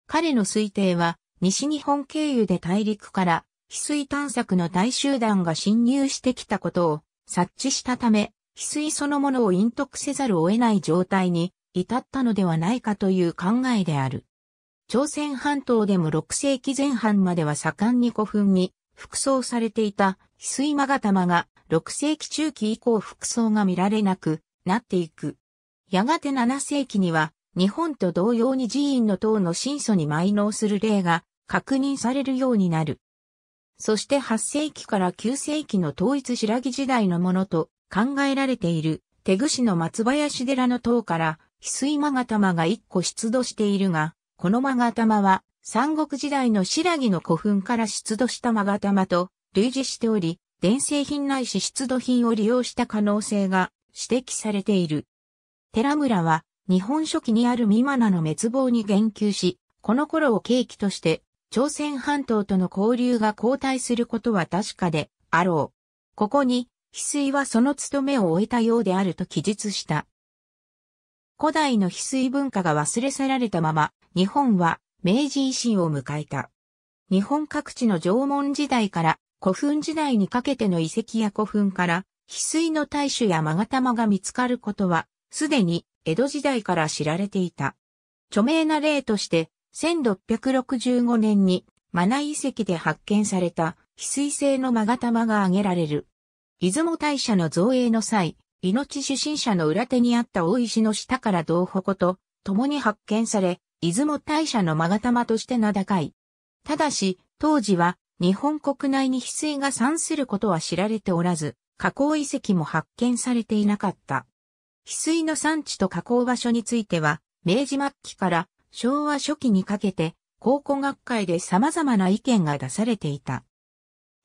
彼の推定は、西日本経由で大陸から翡翠探索の大集団が侵入してきたことを察知したため、翡翠そのものを隠匿せざるを得ない状態に至ったのではないかという考えである。朝鮮半島でも6世紀前半までは盛んに古墳に服装されていた翡翠マガタマが6世紀中期以降服装が見られなくなっていく。やがて7世紀には日本と同様に寺院の塔の神祖に埋納する例が確認されるようになる。そして8世紀から9世紀の統一白木時代のものと考えられている手ぐしの松林寺の塔から翡翠マガタマが1個出土しているが、このマガタマは三国時代の白木の古墳から出土した勾玉と類似しており、伝製品ないし出土品を利用した可能性が指摘されている。寺村は日本書紀にある美マナの滅亡に言及し、この頃を契機として朝鮮半島との交流が後退することは確かであろう。ここに、翡翠はその務めを終えたようであると記述した。古代の翡翠文化が忘れ去られたまま、日本は明治維新を迎えた。日本各地の縄文時代から古墳時代にかけての遺跡や古墳から、翡翠の大種や勾玉が見つかることは、すでに江戸時代から知られていた。著名な例として、1665年にマナ遺跡で発見された翡翠製の勾玉が挙げられる。出雲大社の造営の際、命出身者の裏手にあった大石の下から銅鉾と共に発見され、出雲大社の勾玉として名高い。ただし、当時は日本国内に翡翠が産することは知られておらず、加工遺跡も発見されていなかった。翡翠の産地と加工場所については、明治末期から昭和初期にかけて、考古学会で様々な意見が出されていた。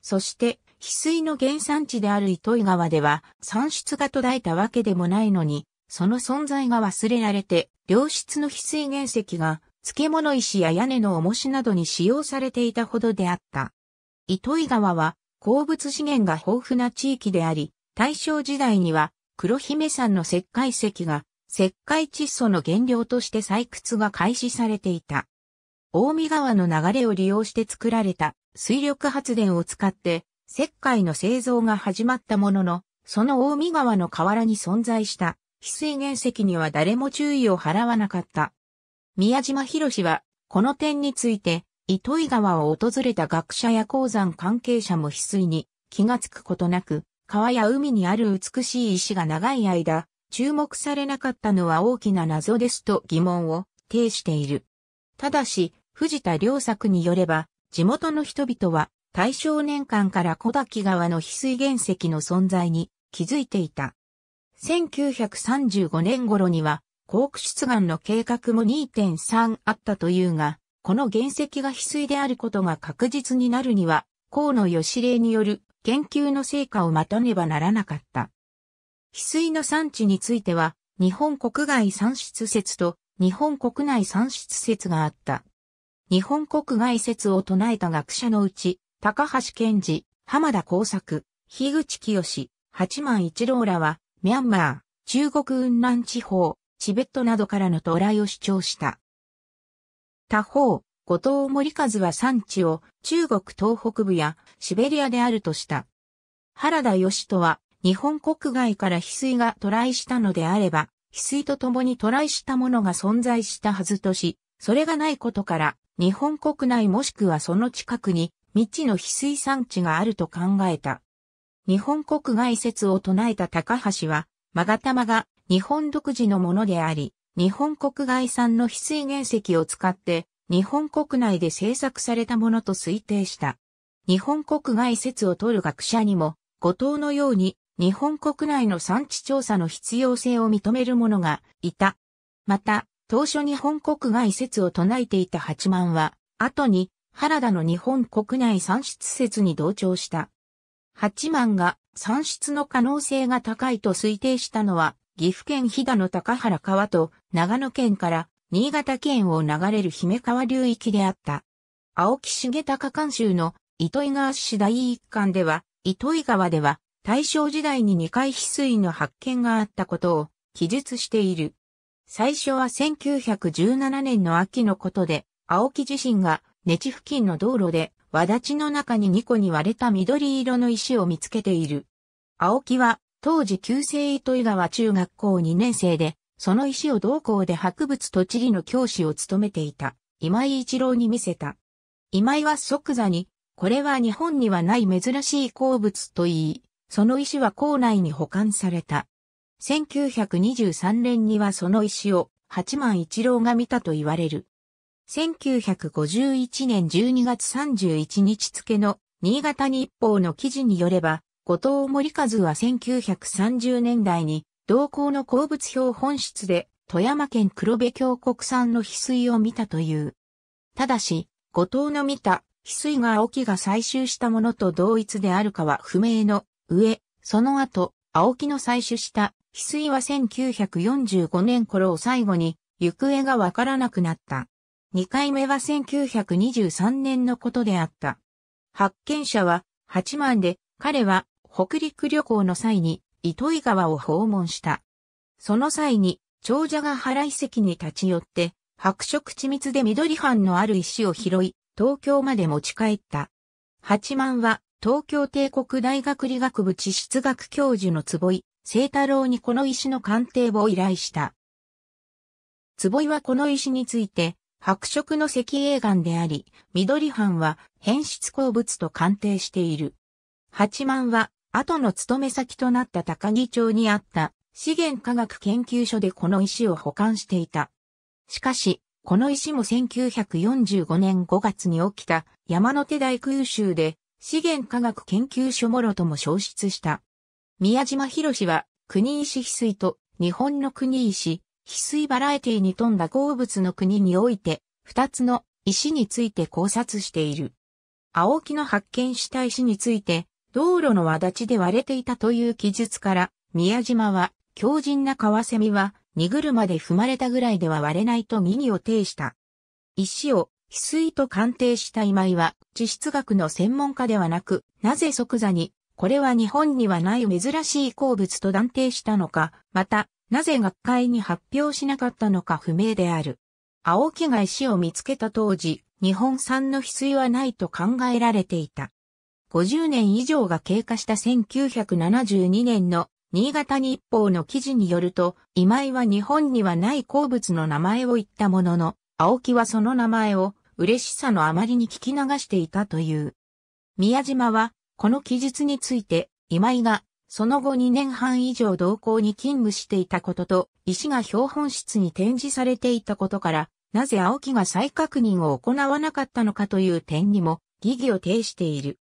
そして、翡翠の原産地である糸魚川では、産出が途絶えたわけでもないのに、その存在が忘れられて、良質の翡翠原石が、漬物石や屋根の重しなどに使用されていたほどであった。糸井川は、鉱物資源が豊富な地域であり、大正時代には、黒姫山の石灰石が、石灰窒素の原料として採掘が開始されていた。大見川の流れを利用して作られた水力発電を使って石灰の製造が始まったものの、その大見川の河原に存在した翡翠原石には誰も注意を払わなかった。宮島博士は、この点について、糸井川を訪れた学者や鉱山関係者も翡翠に気がつくことなく、川や海にある美しい石が長い間、注目されなかったのは大きな謎ですと疑問を呈している。ただし、藤田良作によれば、地元の人々は大正年間から小滝川の翡翠原石の存在に気づいていた。1935年頃には、航空出願の計画も2.3あったというが、この原石が翡翠であることが確実になるには、河野義礼による研究の成果を待たねばならなかった。翡翠の産地については、日本国外産出説と日本国内産出説があった。日本国外説を唱えた学者のうち、高橋健治、浜田耕作、樋口清、八幡一郎らは、ミャンマー、中国雲南地方、チベットなどからの到来を主張した。他方、後藤森和は産地を中国東北部やシベリアであるとした。原田義人は日本国外から翡翠が渡来したのであれば、翡翠と共に渡来したものが存在したはずとし、それがないことから、日本国内もしくはその近くに未知の翡翠産地があると考えた。日本国外説を唱えた高橋は、マガタマが日本独自のものであり、日本国外産の翡翠原石を使って日本国内で製作されたものと推定した。日本国外説を取る学者にも、後藤のように日本国内の産地調査の必要性を認める者がいた。また、当初日本国外説を唱えていた八幡は、後に原田の日本国内産出説に同調した。八幡が産出の可能性が高いと推定したのは、岐阜県飛騨の高原川と長野県から新潟県を流れる姫川流域であった。青木重高監修の糸井川市第一巻では、糸井川では大正時代に2回翡翠の発見があったことを記述している。最初は1917年の秋のことで、青木自身が根地付近の道路でわだちの中に2個に割れた緑色の石を見つけている。青木は、当時旧制糸井川中学校2年生で、その石を同校で博物と地理の教師を務めていた、今井一郎に見せた。今井は即座に、これは日本にはない珍しい鉱物と言い、その石は校内に保管された。1923年にはその石を八幡一郎が見たと言われる。1951年12月31日付の新潟日報の記事によれば、後藤森和は1930年代に同行の鉱物標本室で富山県黒部峡谷産の翡翠を見たという。ただし、後藤の見た翡翠が青木が採集したものと同一であるかは不明の上、その後、青木の採取した翡翠は1945年頃を最後に行方がわからなくなった。2回目は1923年のことであった。発見者は八幡で彼は北陸旅行の際に糸魚川を訪問した。その際に長者が原遺跡に立ち寄って白色緻密で緑藩のある石を拾い東京まで持ち帰った。八幡は東京帝国大学理学部地質学教授の坪井聖太郎にこの石の鑑定を依頼した。坪井はこの石について白色の石英岩であり、緑藩は変質鉱物と鑑定している。八幡は後の勤め先となった高木町にあった資源科学研究所でこの石を保管していた。しかし、この石も1945年5月に起きた山手大空襲で資源科学研究所もろとも消失した。宮島博士は国石翡翠と日本の国石、翡翠バラエティに富んだ鉱物の国において、二つの石について考察している。青木の発見した石について、道路の輪立ちで割れていたという記述から、宮島は、強靭なカワセミは、荷車で踏まれたぐらいでは割れないと耳を呈した。石を翡翠と鑑定した今井は、地質学の専門家ではなく、なぜ即座に、これは日本にはない珍しい鉱物と断定したのか、また、なぜ学会に発表しなかったのか不明である。青木が石を見つけた当時、日本産の翡翠はないと考えられていた。50年以上が経過した1972年の新潟日報の記事によると、今井は日本にはない鉱物の名前を言ったものの、青木はその名前を嬉しさのあまりに聞き流していたという。宮島は、この記述について、今井がその後2年半以上同行に勤務していたことと、石が標本室に展示されていたことから、なぜ青木が再確認を行わなかったのかという点にも疑義を呈している。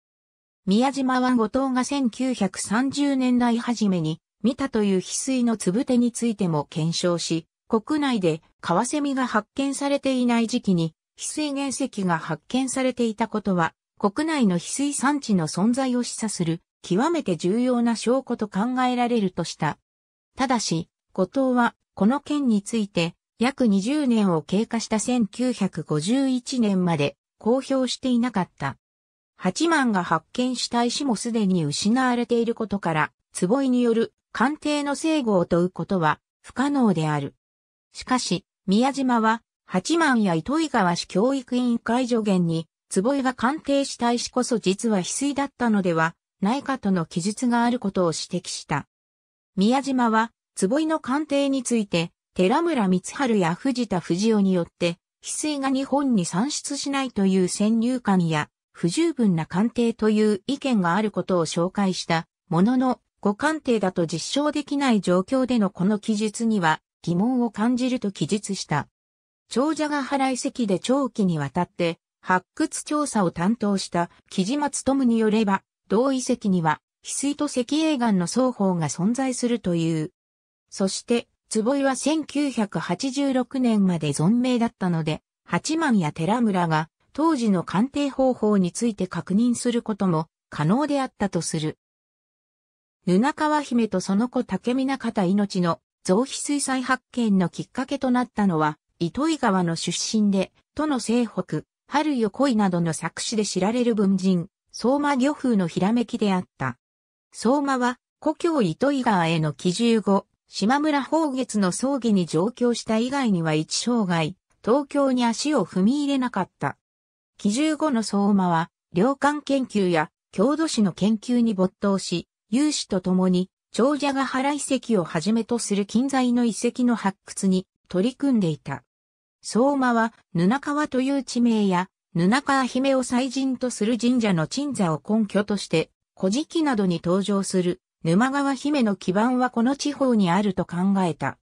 宮島は後藤が1930年代初めに見たという翡翠のつぶてについても検証し、国内でカワセミが発見されていない時期に翡翠原石が発見されていたことは、国内の翡翠産地の存在を示唆する極めて重要な証拠と考えられるとした。ただし、後藤は、この件について、約20年を経過した1951年まで公表していなかった。八幡が発見した石もすでに失われていることから、坪井による鑑定の整合を問うことは不可能である。しかし、宮島は、八幡や糸井川市教育委員会助言に、坪井が鑑定した石こそ実は翡翠だったのではないかとの記述があることを指摘した。宮島は、坪井の鑑定について、寺村光春や藤田藤夫によって、翡翠が日本に産出しないという先入観や、不十分な鑑定という意見があることを紹介したものの、ご鑑定だと実証できない状況でのこの記述には疑問を感じると記述した。長者が払い席で長期にわたって発掘調査を担当した木島務によれば、同遺跡には、翡翠と石英岩の双方が存在するという。そして、坪井は1986年まで存命だったので、八幡や寺村が当時の鑑定方法について確認することも可能であったとする。布川姫とその子竹見中田命の増肥水産発見のきっかけとなったのは、糸井川の出身で、都の西北、春よ恋などの作詞で知られる文人、相馬漁風のひらめきであった。相馬は、故郷糸井川への帰住後、島村宝月の葬儀に上京した以外には一生涯、東京に足を踏み入れなかった。帰住後の相馬は、領館研究や郷土史の研究に没頭し、有志と共に、長者ヶ原遺跡をはじめとする近在の遺跡の発掘に取り組んでいた。相馬は、布川という地名や、布川姫を祭神とする神社の鎮座を根拠として、古事記などに登場する沼川姫の基盤はこの地方にあると考えた。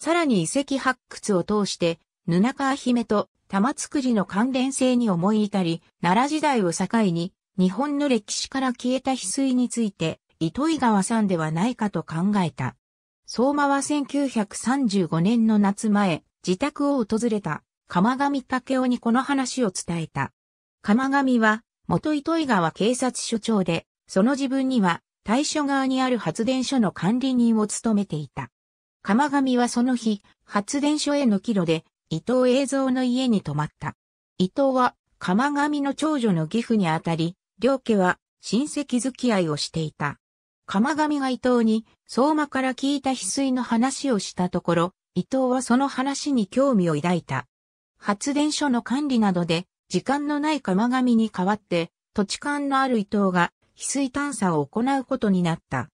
さらに遺跡発掘を通して、布川姫と玉造りの関連性に思い至り、奈良時代を境に、日本の歴史から消えた翡翠について、糸井川さんではないかと考えた。相馬は1935年の夏前、自宅を訪れた。鎌上武雄にこの話を伝えた。鎌上は、元糸井川警察署長で、その自分には、対処側にある発電所の管理人を務めていた。鎌上はその日、発電所への帰路で、伊藤栄像の家に泊まった。伊藤は、鎌上の長女の義父にあたり、両家は、親戚付き合いをしていた。鎌上が伊藤に、相馬から聞いた翡翠の話をしたところ、伊藤はその話に興味を抱いた。発電所の管理などで、時間のない釜紙に代わって、土地勘のある伊藤が、翡翠探査を行うことになった。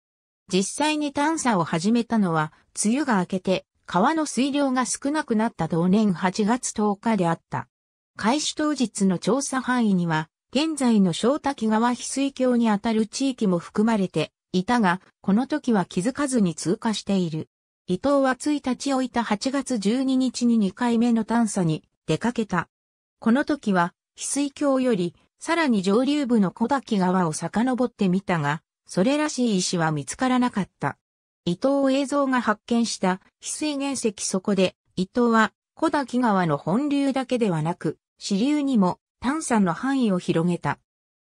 実際に探査を始めたのは、梅雨が明けて、川の水量が少なくなった同年8月10日であった。開始当日の調査範囲には、現在の正滝川翡翠橋にあたる地域も含まれていたが、この時は気づかずに通過している。伊藤は1日置いた8月12日に2回目の探査に出かけた。この時は、翡翠峡より、さらに上流部の小滝川を遡ってみたが、それらしい石は見つからなかった。伊藤映像が発見した翡翠原石そこで、伊藤は小滝川の本流だけではなく、支流にも炭酸の範囲を広げた。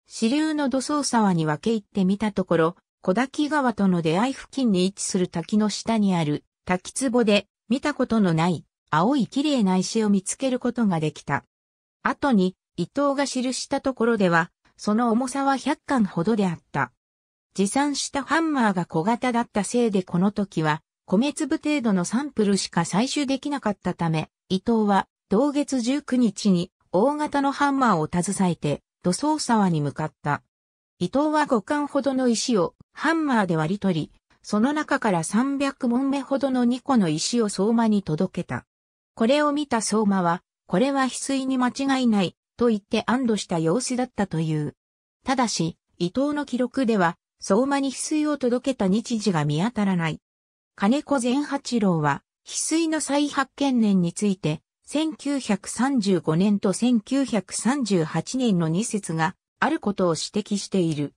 支流の土層沢に分け入ってみたところ、小滝川との出会い付近に位置する滝の下にある滝壺で見たことのない青い綺麗な石を見つけることができた。後に、伊藤が記したところでは、その重さは100貫ほどであった。持参したハンマーが小型だったせいでこの時は、米粒程度のサンプルしか採取できなかったため、伊藤は、同月19日に、大型のハンマーを携えて、土葬沢に向かった。伊藤は5貫ほどの石を、ハンマーで割り取り、その中から300本目ほどの2個の石を相馬に届けた。これを見た相馬は、これは翡翠に間違いない、と言って安堵した様子だったという。ただし、伊藤の記録では、相馬に翡翠を届けた日時が見当たらない。金子善八郎は、翡翠の再発見年について、1935年と1938年の2節があることを指摘している。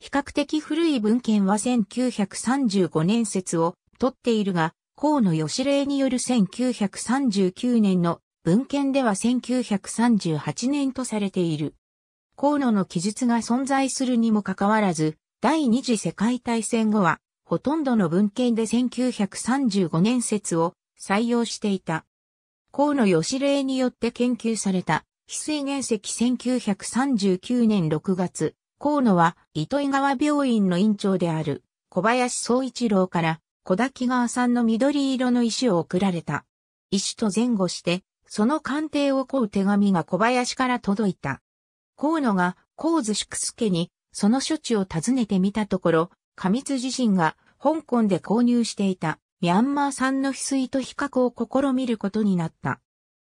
比較的古い文献は1935年説を取っているが、河野義礼による1939年の文献では1938年とされている。河野の記述が存在するにもかかわらず、第二次世界大戦後は、ほとんどの文献で1935年説を採用していた。河野義礼によって研究された、翡翠原石1939年6月、河野は糸井川病院の院長である小林総一郎から小滝川さんの緑色の石を送られた。石と前後して、その鑑定を請う手紙が小林から届いた。河野が河津祝助にその処置を尋ねてみたところ、過密自身が香港で購入していたミャンマー産の翡翠と比較を試みることになった。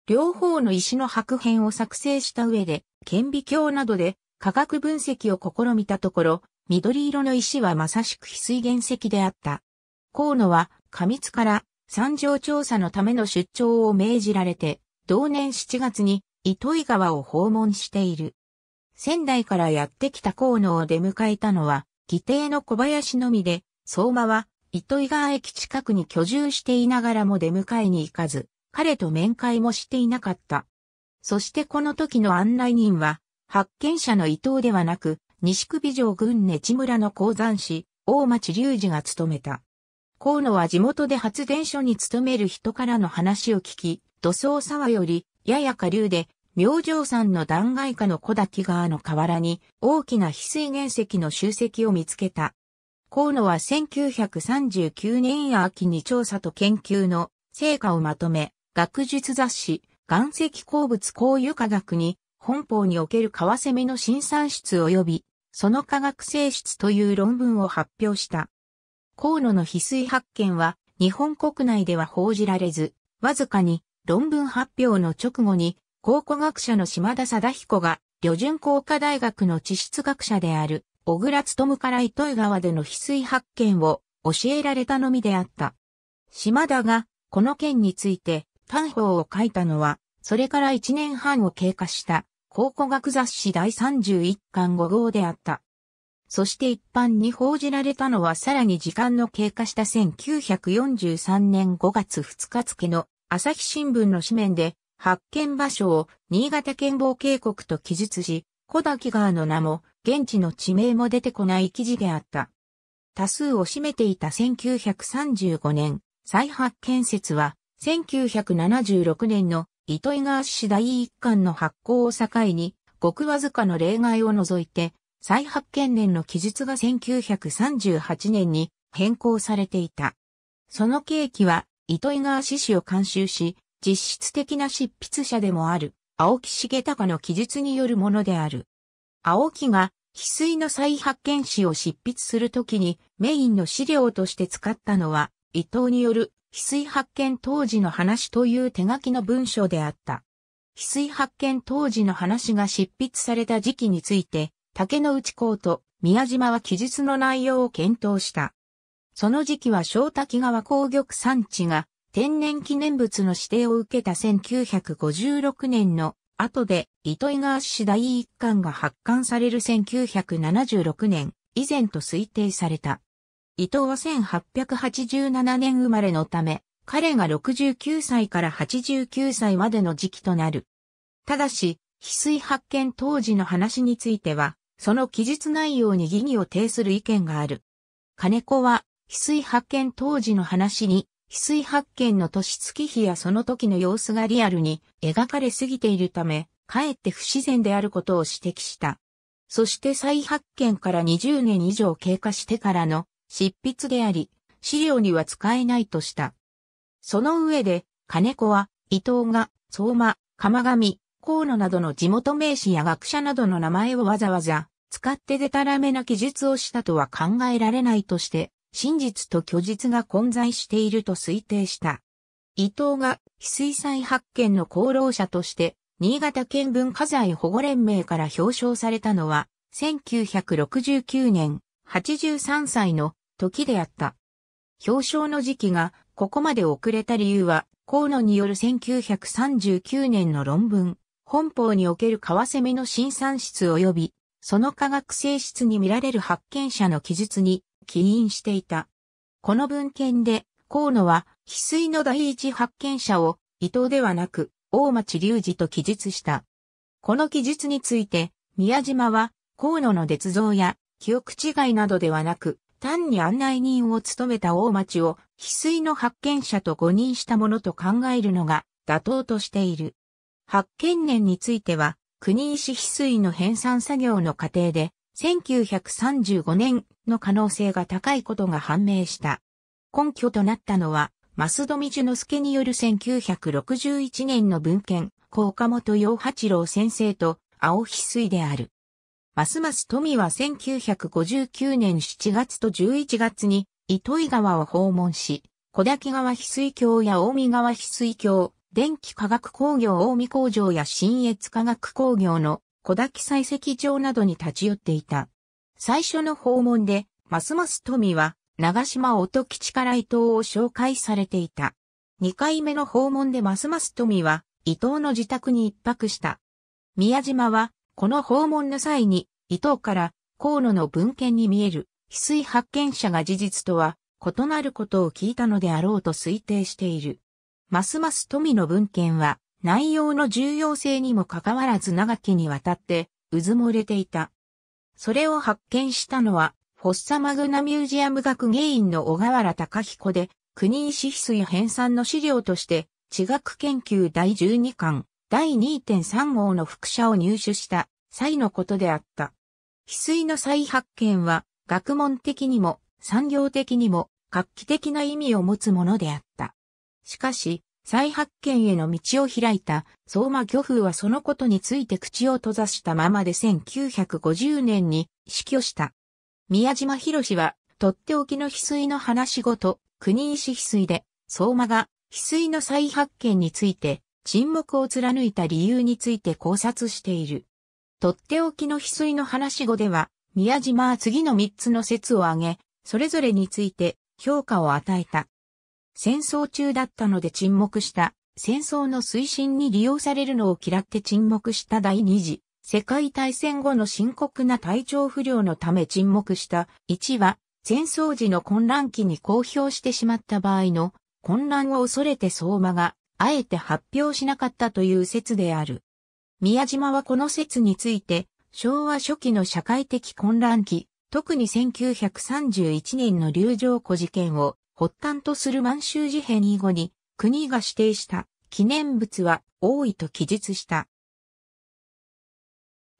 両方の石の白片を作成した上で、顕微鏡などで化学分析を試みたところ、緑色の石はまさしく翡翠原石であった。河野は過密から山上調査のための出張を命じられて、同年7月に糸魚川を訪問している。仙台からやってきた河野を出迎えたのは、義弟の小林のみで、相馬は糸魚川駅近くに居住していながらも出迎えに行かず、彼と面会もしていなかった。そしてこの時の案内人は、発見者の伊藤ではなく、西首城郡根地村の鉱山市、大町隆二が務めた。河野は地元で発電所に勤める人からの話を聞き、土葬沢より、やや下流で、明星山の断崖下の小滝川の河原に大きな翡翠原石の集積を見つけた。河野は1939年秋に調査と研究の成果をまとめ、学術雑誌、岩石鉱物交油科学に本邦における川攻めの新産出及び、その科学性質という論文を発表した。河野の翡翠発見は日本国内では報じられず、わずかに論文発表の直後に考古学者の島田貞彦が、旅順工科大学の地質学者である小倉勤から糸魚川での翡翠発見を教えられたのみであった。島田がこの件について短報を書いたのは、それから1年半を経過した考古学雑誌第31巻5号であった。そして一般に報じられたのはさらに時間の経過した1943年5月2日付の朝日新聞の紙面で発見場所を新潟県防渓谷と記述し、小滝川の名も現地の地名も出てこない記事であった。多数を占めていた1935年、再発見説は1976年の糸井川市第一巻の発行を境に、ごくわずかの例外を除いて、再発見年の記述が1938年に変更されていた。その契機は、糸井川志士を監修し、実質的な執筆者でもある、青木重隆の記述によるものである。青木が、翡翠の再発見史を執筆するときに、メインの資料として使ったのは、伊藤による、翡翠発見当時の話という手書きの文章であった。翡翠発見当時の話が執筆された時期について、竹の内公と宮島は記述の内容を検討した。その時期は小滝川工玉産地が天然記念物の指定を受けた1956年の後で糸井川市第一巻が発刊される1976年以前と推定された。糸は1887年生まれのため、彼が69歳から89歳までの時期となる。ただし、翡翠発見当時の話については、その記述内容に疑義を呈する意見がある。金子は、翡翠発見当時の話に、翡翠発見の年月日やその時の様子がリアルに描かれすぎているため、かえって不自然であることを指摘した。そして再発見から20年以上経過してからの執筆であり、資料には使えないとした。その上で、金子は、伊藤が、相馬、鎌上、河野などの地元名士や学者などの名前をわざわざ使ってでたらめな記述をしたとは考えられないとして、真実と虚実が混在していると推定した。伊藤が非水災発見の功労者として、新潟県文化財保護連盟から表彰されたのは、1969年、83歳の時であった。表彰の時期がここまで遅れた理由は、河野による1939年の論文、本邦における川攻めの新産室及び、その科学性質に見られる発見者の記述に起因していた。この文献で、河野は、翡翠の第一発見者を、伊藤ではなく、大町隆二と記述した。この記述について、宮島は、河野の捏造や、記憶違いなどではなく、単に案内人を務めた大町を、翡翠の発見者と誤認したものと考えるのが、妥当としている。発見年については、国石翡翠の編纂作業の過程で、1935年の可能性が高いことが判明した。根拠となったのは、増富ノ之助による1961年の文献、高岡本洋八郎先生と青翡翠である。ますます富は1959年7月と11月に糸井川を訪問し、小滝川翡翠橋や大見川翡翠橋、電気化学工業大見工場や新越化学工業の小滝採石場などに立ち寄っていた。最初の訪問で、ますます富は、長島音吉から伊藤を紹介されていた。二回目の訪問でますます富は、伊藤の自宅に一泊した。宮島は、この訪問の際に、伊藤から、河野の文献に見える、翡翠発見者が事実とは、異なることを聞いたのであろうと推定している。ますます富の文献は内容の重要性にもかかわらず長きにわたって渦漏れていた。それを発見したのは、フォッサマグナミュージアム学芸員の小川原隆彦で、国石翡翠編纂の資料として、地学研究第12巻、第2.3号の副写を入手した際のことであった。翡翠の再発見は、学問的にも、産業的にも、画期的な意味を持つものであった。しかし、再発見への道を開いた相馬漁夫はそのことについて口を閉ざしたままで1950年に死去した。宮島博は、とっておきの翡翠の話ごと、国石翡翠で、相馬が翡翠の再発見について、沈黙を貫いた理由について考察している。とっておきの翡翠の話語では、宮島は次の3つの説を挙げ、それぞれについて評価を与えた。戦争中だったので沈黙した、戦争の推進に利用されるのを嫌って沈黙した第二次、世界大戦後の深刻な体調不良のため沈黙した1は、戦争時の混乱期に公表してしまった場合の混乱を恐れて相馬があえて発表しなかったという説である。宮島はこの説について、昭和初期の社会的混乱期、特に1931年の流浄湖事件を発端とする満州事変以後に国が指定した記念物は多いと記述した。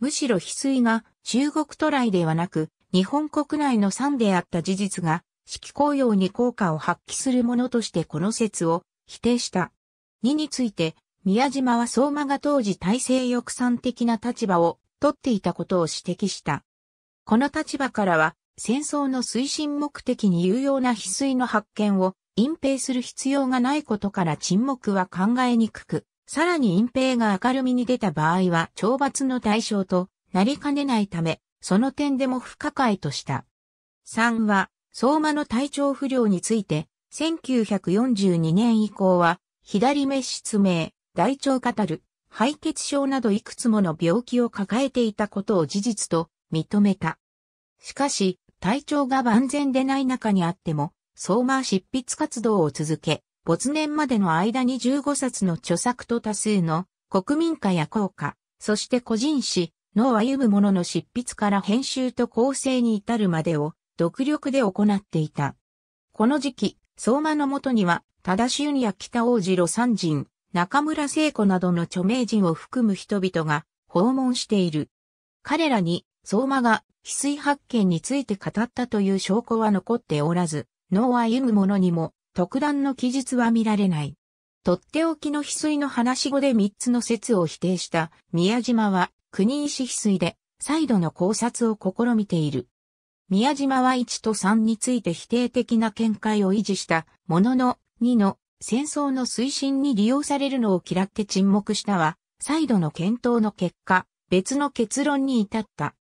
むしろ翡翠が中国渡来ではなく日本国内の産であった事実が四季紅葉に効果を発揮するものとしてこの説を否定した。2について宮島は相馬が当時体制抑散的な立場を取っていたことを指摘した。この立場からは戦争の推進目的に有用な翡翠の発見を隠蔽する必要がないことから沈黙は考えにくく、さらに隠蔽が明るみに出た場合は懲罰の対象となりかねないため、その点でも不可解とした。3は、相馬の体調不良について、1942年以降は、左目失明、大腸語る、敗血症などいくつもの病気を抱えていたことを事実と認めた。しかし、体調が万全でない中にあっても、相馬執筆活動を続け、没年までの間に15冊の著作と多数の国民家や効果、そして個人誌、の歩む者の執筆から編集と構成に至るまでを独力で行っていた。この時期、相馬のもとには、忠俊や北王子路三人、中村聖子などの著名人を含む人々が訪問している。彼らに相馬が翡翠発見について語ったという証拠は残っておらず、能は読む者にも特段の記述は見られない。とっておきの翡翠の話語で3つの説を否定した宮島は国石翡翠で再度の考察を試みている。宮島は1と3について否定的な見解を維持したものの2の戦争の推進に利用されるのを嫌って沈黙したは、再度の検討の結果、別の結論に至った。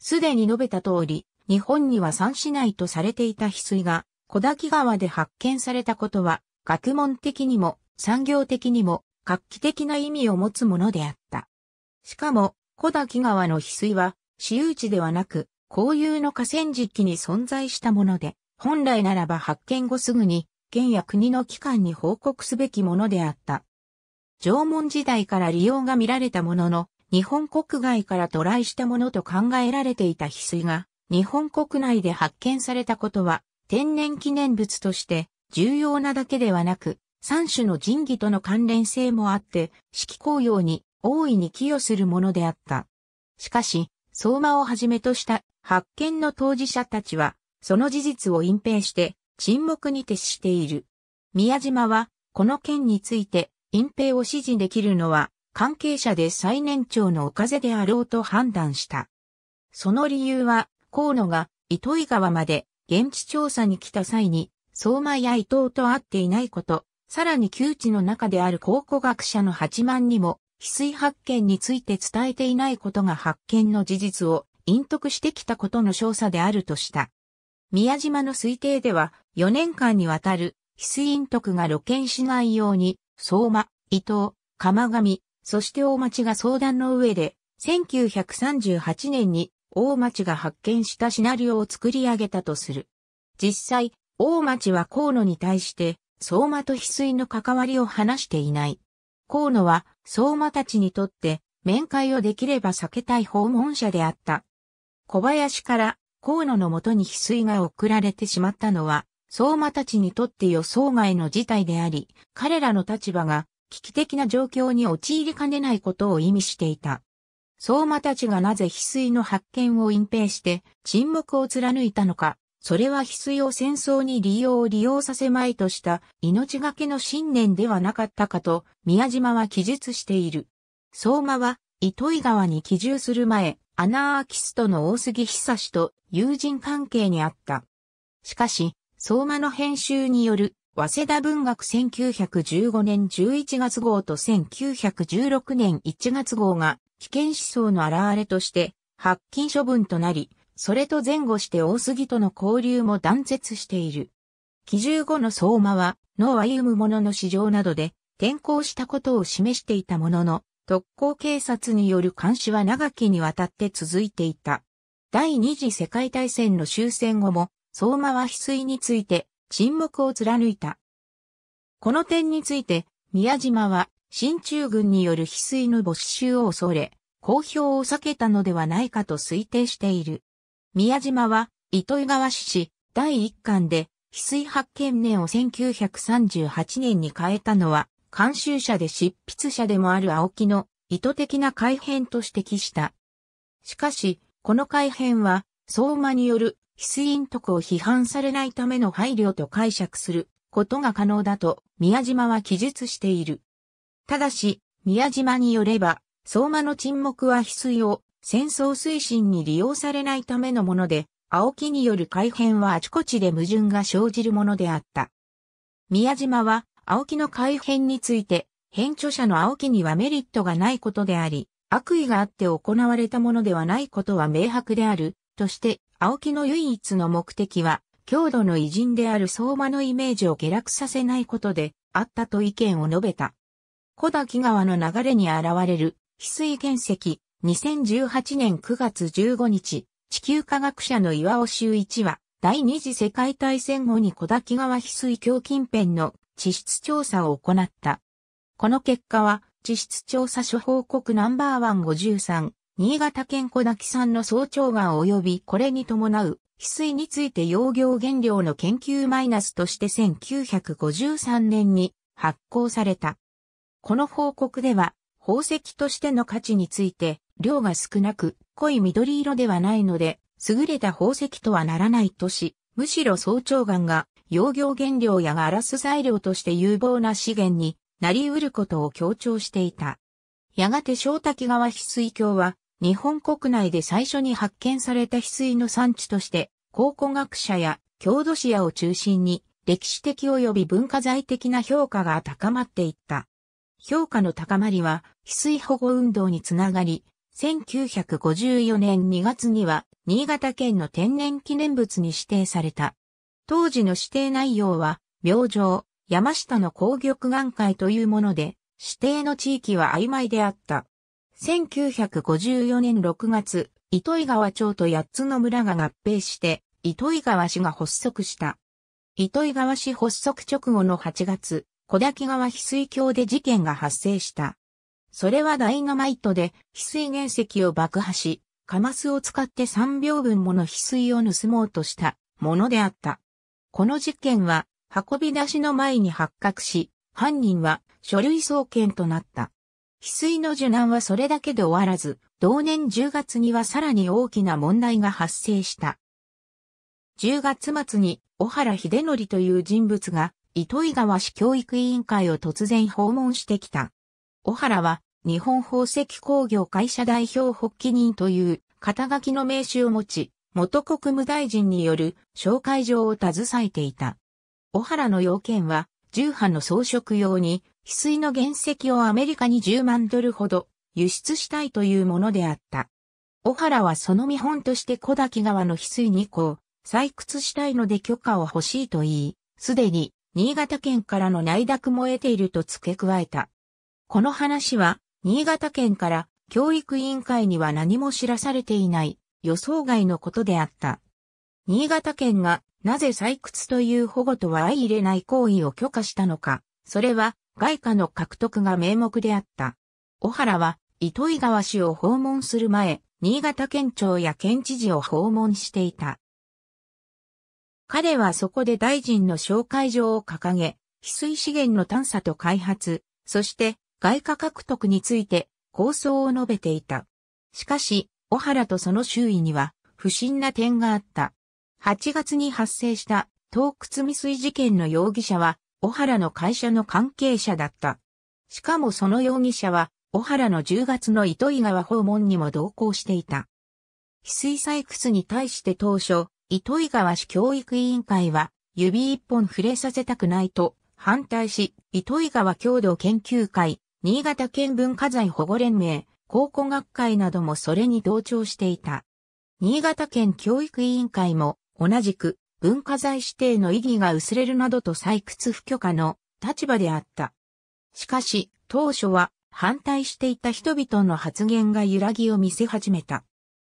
すでに述べた通り、日本には三市内とされていた翡翠が、小滝川で発見されたことは、学問的にも、産業的にも、画期的な意味を持つものであった。しかも、小滝川の翡翠は、私有地ではなく、公有の河川敷に存在したもので、本来ならば発見後すぐに、県や国の機関に報告すべきものであった。縄文時代から利用が見られたものの、日本国外から渡来したものと考えられていた翡翠が、日本国内で発見されたことは、天然記念物として重要なだけではなく、三種の神器との関連性もあって、四季紅葉に大いに寄与するものであった。しかし、相馬をはじめとした発見の当事者たちは、その事実を隠蔽して沈黙に徹している。宮島は、この件について隠蔽を指示できるのは関係者で最年長のか瀬であろうと判断した。その理由は、河野が糸魚川まで現地調査に来た際に、相馬や伊藤と会っていないこと、さらに旧知の中である考古学者の八万にも、翡翠発見について伝えていないことが発見の事実を隠匿してきたことの証査であるとした。宮島の推定では、4年間にわたる翡翠隠徳が露見しないように、相馬、伊藤、鎌上、そして大町が相談の上で、1938年に大町が発見したシナリオを作り上げたとする。実際、大町は河野に対して、相馬と翡翠の関わりを話していない。河野は、相馬たちにとって、面会をできれば避けたい訪問者であった。小林から河野のもとに翡翠が送られてしまったのは、相馬たちにとって予想外の事態であり、彼らの立場が危機的な状況に陥りかねないことを意味していた。相馬たちがなぜ翡翠の発見を隠蔽して沈黙を貫いたのか、それは翡翠を戦争に利用を利用させまいとした命がけの信念ではなかったかと宮島は記述している。相馬は糸井川に帰住する前、アナーキストの大杉久志と友人関係にあった。しかし、相馬の編集による早稲田文学1915年11月号と1916年1月号が、危険思想の表れとして、発禁処分となり、それと前後して大杉との交流も断絶している。記述後の相馬は、脳は歩む者の市場などで、転校したことを示していたものの、特攻警察による監視は長きにわたって続いていた。第二次世界大戦の終戦後も、相馬は翡翠について、沈黙を貫いた。この点について、宮島は、新中軍による翡翠の没収を恐れ、公表を避けたのではないかと推定している。宮島は、糸魚川市市、第一巻で、翡翠発見年を1938年に変えたのは、監修者で執筆者でもある青木の意図的な改変と指摘した。しかし、この改変は、相馬によるント徳を批判されないための配慮と解釈することが可能だと宮島は記述している。ただし、宮島によれば、相馬の沈黙は翡翠を戦争推進に利用されないためのもので、青木による改変はあちこちで矛盾が生じるものであった。宮島は青木の改変について、編著者の青木にはメリットがないことであり、悪意があって行われたものではないことは明白であるとして、青木の唯一の目的は、郷土の偉人である相馬のイメージを下落させないことで、あったと意見を述べた。小滝川の流れに現れる、翡翠原石、2018年9月15日、地球科学者の岩尾修一は、第二次世界大戦後に小滝川翡翠橋近辺の地質調査を行った。この結果は、地質調査諸報告ナンバーワン5 3新潟県小滝産の早朝岩及びこれに伴う、翡翠について養業原料の研究マイナスとして1953年に発行された。この報告では、宝石としての価値について、量が少なく、濃い緑色ではないので、優れた宝石とはならないとし、むしろ早朝岩が、養業原料やガラス材料として有望な資源になり得ることを強調していた。やがて小滝川翡翠橋は日本国内で最初に発見された翡翠の産地として、考古学者や郷土史屋を中心に、歴史的及び文化財的な評価が高まっていった。評価の高まりは、翡翠保護運動につながり、1954年2月には、新潟県の天然記念物に指定された。当時の指定内容は、明星、山下の工玉眼海というもので、指定の地域は曖昧であった。1954年6月、糸井川町と八つの村が合併して、糸井川市が発足した。糸井川市発足直後の8月、小滝川翡翠橋で事件が発生した。それはダイナマイトで翡翠原石を爆破し、カマスを使って3秒分もの翡翠を盗もうとしたものであった。この事件は運び出しの前に発覚し、犯人は書類送検となった。翡翠の受難はそれだけで終わらず、同年10月にはさらに大きな問題が発生した。10月末に小原秀則という人物が糸井川市教育委員会を突然訪問してきた。小原は日本宝石工業会社代表発起人という肩書きの名刺を持ち、元国務大臣による紹介状を携えていた。小原の要件は、重派の装飾用に翡翠の原石をアメリカに10万ドルほど輸出したいというものであった。小原はその見本として小滝川の翡翠2個を採掘したいので許可を欲しいと言い、すでに新潟県からの内諾も得ていると付け加えた。この話は新潟県から教育委員会には何も知らされていない予想外のことであった。新潟県がなぜ採掘という保護とは相入れない行為を許可したのか、それは外貨の獲得が名目であった。小原は糸魚川市を訪問する前、新潟県庁や県知事を訪問していた。彼はそこで大臣の紹介状を掲げ、翡翠資源の探査と開発、そして外貨獲得について構想を述べていた。しかし、小原とその周囲には不審な点があった。8月に発生した洞窟未遂事件の容疑者は小原の会社の関係者だった。しかもその容疑者は、小原の10月の糸井川訪問にも同行していた。翡翠採掘に対して当初、糸井川市教育委員会は、指一本触れさせたくないと反対し、糸井川郷土研究会、新潟県文化財保護連盟、考古学会などもそれに同調していた。新潟県教育委員会も同じく文化財指定の意義が薄れるなどと採掘不許可の立場であった。しかし、当初は反対していた人々の発言が揺らぎを見せ始めた。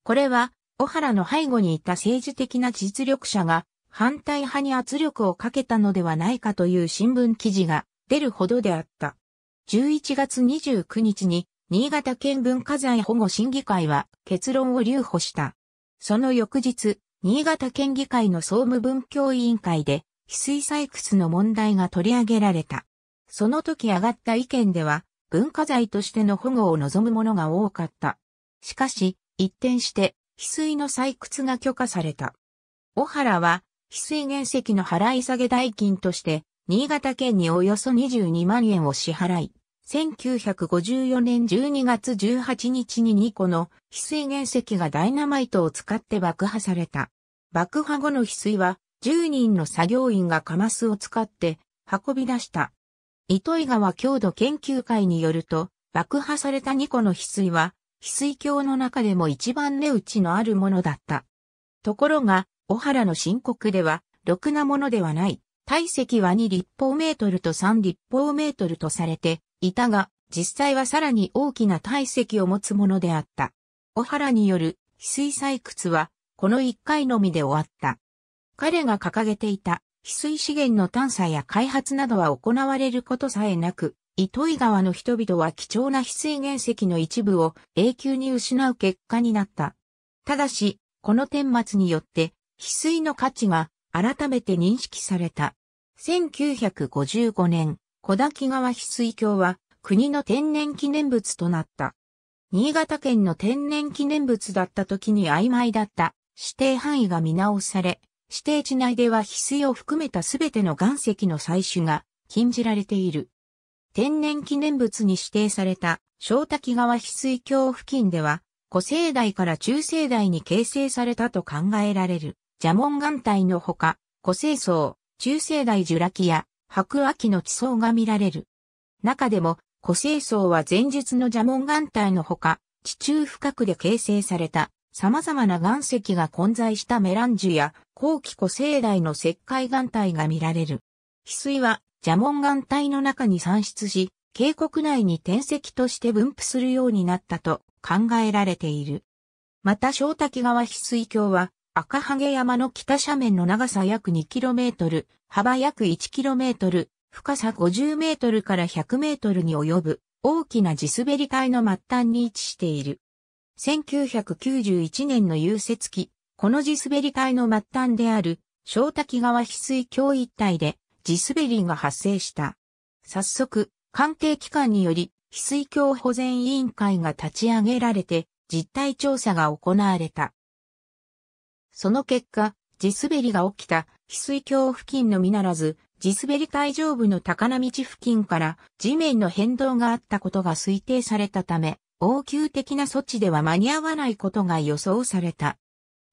これは、小原の背後にいた政治的な実力者が反対派に圧力をかけたのではないかという新聞記事が出るほどであった。11月29日に新潟県文化財保護審議会は結論を留保した。その翌日、新潟県議会の総務文教委員会で、翡翠採掘の問題が取り上げられた。その時上がった意見では、文化財としての保護を望むものが多かった。しかし、一転して、翡翠の採掘が許可された。小原は、翡翠原石の払い下げ代金として、新潟県におよそ22万円を支払い、1954年12月18日に2個の翡翠原石がダイナマイトを使って爆破された。爆破後の翡翠は10人の作業員がカマスを使って運び出した。糸井川郷土研究会によると爆破された2個の翡翠は翡翠郷の中でも一番値打ちのあるものだった。ところが、小原の申告では、ろくなものではない。体積は2立方メートルと3立方メートルとされて、いたが、実際はさらに大きな体積を持つものであった。小原による翡翠採掘は、この一回のみで終わった。彼が掲げていた翡翠資源の探査や開発などは行われることさえなく、糸井川の人々は貴重な翡翠原石の一部を永久に失う結果になった。ただし、この顛末によって翡翠の価値が改めて認識された。1955年、小滝川翡翠橋は国の天然記念物となった。新潟県の天然記念物だった時に曖昧だった指定範囲が見直され、指定地内では翡翠を含めたすべての岩石の採取が禁じられている。天然記念物に指定された小滝川翡翠橋付近では、古生代から中生代に形成されたと考えられる、蛇紋岩体のほか、古生層、中生代ジュラキや白亜紀の地層が見られる。中でも、古生層は前述の蛇紋岩体のほか、地中深くで形成された様々な岩石が混在したメランジュや後期古生代の石灰岩体が見られる。翡翠は蛇紋岩体の中に産出し、渓谷内に天石として分布するようになったと考えられている。また正滝川翡翠峡は赤ハ山の北斜面の長さ約 2km、幅約 1km、深さ 50m から 100m に及ぶ大きな地滑り帯の末端に位置している。1991年の融雪期、この地滑り帯の末端である小滝川翡翠橋一帯で地滑りが発生した。早速、関係機関により翡翠橋保全委員会が立ち上げられて実態調査が行われた。その結果、地滑りが起きた、翡翠峡付近のみならず、地滑り帯上部の高波地付近から地面の変動があったことが推定されたため、応急的な措置では間に合わないことが予想された。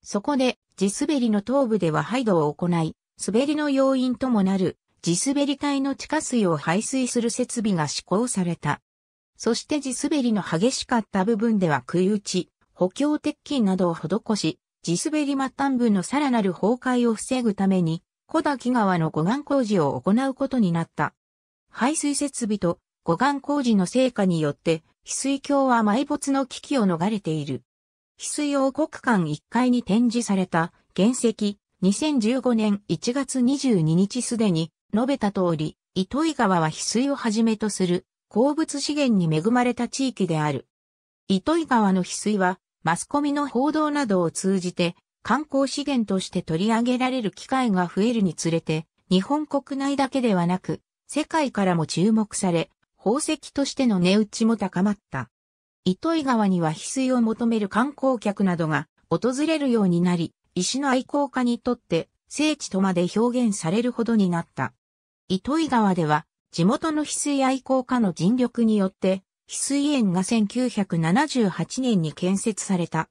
そこで、地滑りの頭部では排土を行い、滑りの要因ともなる地滑り帯の地下水を排水する設備が施行された。そして地滑りの激しかった部分では杭打ち、補強鉄筋などを施し、地滑り末端部のさらなる崩壊を防ぐために、小滝川の護岸工事を行うことになった。排水設備と護岸工事の成果によって、翡翠橋は埋没の危機を逃れている。翡翠王国館1階に展示された原石、2015年1月22日すでに述べた通り、糸井川は翡翠をはじめとする鉱物資源に恵まれた地域である。糸井川の翡翠はマスコミの報道などを通じて観光資源として取り上げられる機会が増えるにつれて、日本国内だけではなく、世界からも注目され、宝石としての値打ちも高まった。糸魚川には翡翠を求める観光客などが訪れるようになり、石の愛好家にとって聖地とまで表現されるほどになった。糸魚川では地元の翡翠愛好家の尽力によって翡翠園が1978年に建設された。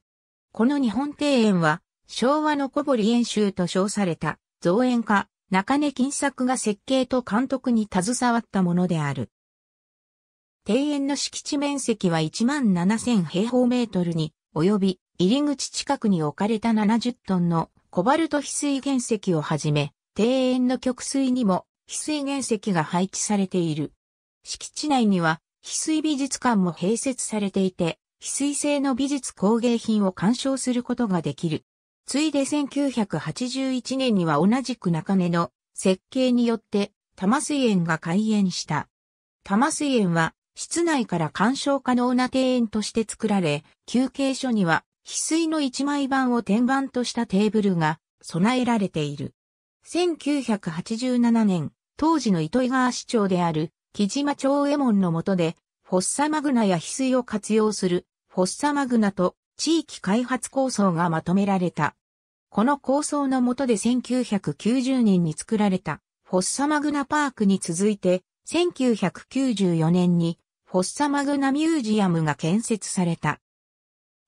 この日本庭園は、昭和の小堀演習と称された、造園家、中根金作が設計と監督に携わったものである。庭園の敷地面積は17,000平方メートルに及び、入り口近くに置かれた70トンのコバルト翡翠原石をはじめ、庭園の極水にも翡翠原石が配置されている。敷地内には翡翠美術館も併設されていて、翡翠製の美術工芸品を鑑賞することができる。ついで1981年には同じく中根の設計によって多摩水園が開園した。多摩水園は室内から鑑賞可能な庭園として作られ、休憩所には翡翠の一枚板を天板としたテーブルが備えられている。1987年、当時の糸井川市長である木島町右衛門の下で、フォッサマグナや翡翠を活用する、フォッサマグナと地域開発構想がまとめられた。この構想の下で1990年に作られた、フォッサマグナパークに続いて、1994年に、フォッサマグナミュージアムが建設された。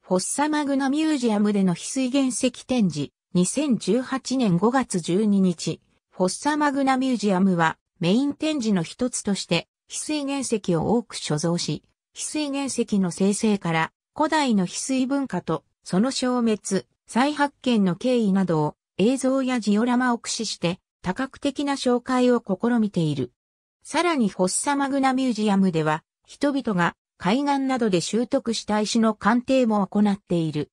フォッサマグナミュージアムでの翡翠原石展示、2018年5月12日、フォッサマグナミュージアムは、メイン展示の一つとして、翡翠原石を多く所蔵し、翡翠原石の生成から古代の翡翠文化とその消滅、再発見の経緯などを映像やジオラマを駆使して多角的な紹介を試みている。さらにホッサマグナミュージアムでは人々が海岸などで習得した石の鑑定も行っている。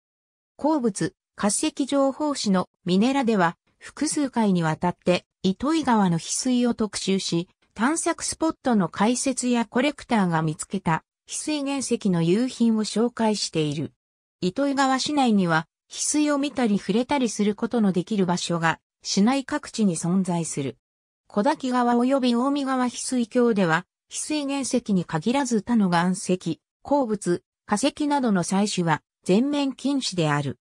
鉱物、化石情報誌のミネラでは複数回にわたって糸井川の翡翠を特集し、探索スポットの解説やコレクターが見つけた翡翠原石の有品を紹介している。糸井川市内には翡翠を見たり触れたりすることのできる場所が市内各地に存在する。小滝川及び大見川翡翠橋では翡翠原石に限らず他の岩石、鉱物、化石などの採取は全面禁止である。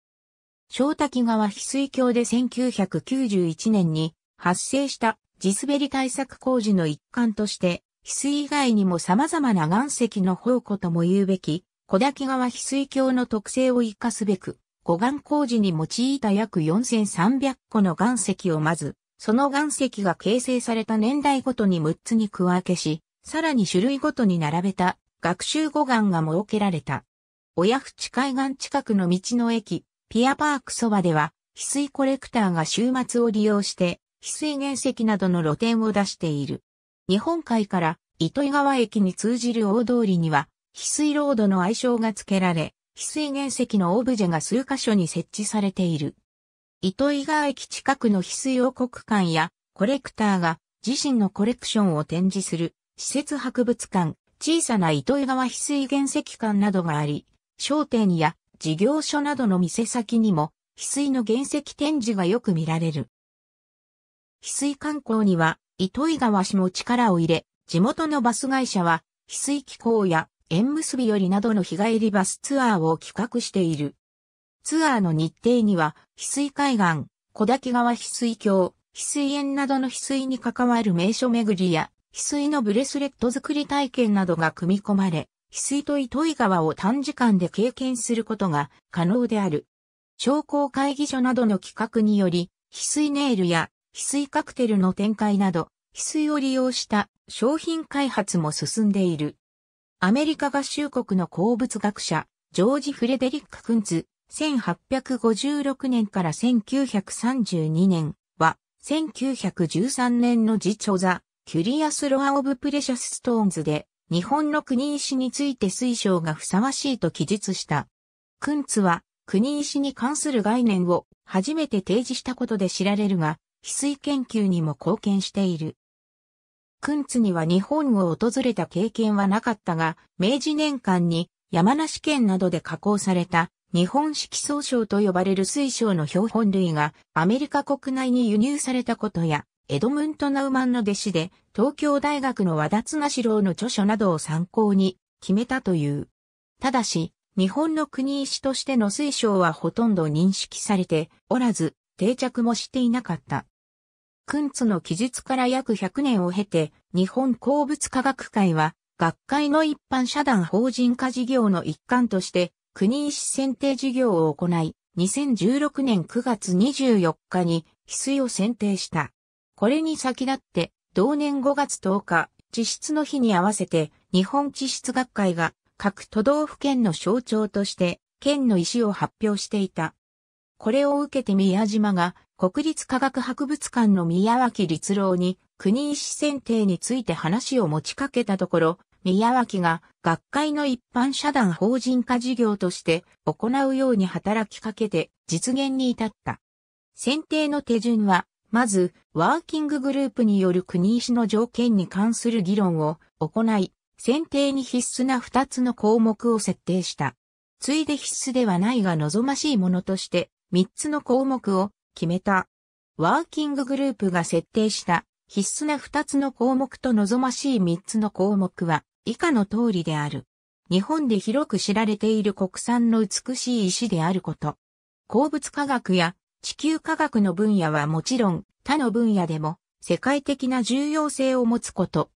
小滝川翡翠橋で1991年に発生した地滑り対策工事の一環として、翡翠以外にも様々な岩石の宝庫とも言うべき、小滝川翡翠橋の特性を活かすべく、護岸工事に用いた約4300個の岩石をまず、その岩石が形成された年代ごとに6つに区分けし、さらに種類ごとに並べた学習護岸が設けられた。親淵海岸近くの道の駅、ピアパークそばでは、翡翠コレクターが週末を利用して、翡翠原石などの露店を出している。日本海から糸魚川駅に通じる大通りには、翡翠ロードの愛称が付けられ、翡翠原石のオブジェが数カ所に設置されている。糸魚川駅近くの翡翠王国館やコレクターが自身のコレクションを展示する施設博物館、小さな糸魚川翡翠原石館などがあり、商店や事業所などの店先にも翡翠の原石展示がよく見られる。翡翠観光には糸魚川氏も力を入れ、地元のバス会社は翡翠機構や縁結びよりなどの日帰りバスツアーを企画している。ツアーの日程には、翡翠海岸、小滝川翡翠橋、翡翠園などの翡翠に関わる名所巡りや、翡翠のブレスレット作り体験などが組み込まれ、翡翠と糸魚川を短時間で経験することが可能である。商工会議所などの企画により、翡翠ネイルや翡翠カクテルの展開など、翡翠を利用した商品開発も進んでいる。アメリカ合衆国の鉱物学者、ジョージ・フレデリック・クンツ、1856年から1932年は、1913年の次著座、キュリアス・ロア・オブ・プレシャス・ストーンズで、日本の国石について水晶がふさわしいと記述した。クンツは、国石に関する概念を初めて提示したことで知られるが、翡翠研究にも貢献している。クンツには日本を訪れた経験はなかったが、明治年間に山梨県などで加工された日本式総称と呼ばれる水晶の標本類がアメリカ国内に輸入されたことや、エドムント・ナウマンの弟子で東京大学の和田綱四郎の著書などを参考に決めたという。ただし、日本の国石としての水晶はほとんど認識されておらず、定着もしていなかった。クンツの記述から約100年を経て、日本鉱物科学会は、学会の一般社団法人化事業の一環として、国医師選定事業を行い、2016年9月24日に、翡翠を選定した。これに先立って、同年5月10日、地質の日に合わせて、日本地質学会が、各都道府県の象徴として、県の石を発表していた。これを受けて宮島が、国立科学博物館の宮脇立郎に国医師選定について話を持ちかけたところ、宮脇が学会の一般社団法人化事業として行うように働きかけて実現に至った。選定の手順は、まず、ワーキンググループによる国医師の条件に関する議論を行い、選定に必須な2つの項目を設定した。ついで必須ではないが望ましいものとして、3つの項目を決めた。ワーキンググループが設定した必須な2つの項目と望ましい3つの項目は以下の通りである。日本で広く知られている国産の美しい石であること。鉱物科学や地球科学の分野はもちろん他の分野でも世界的な重要性を持つこと。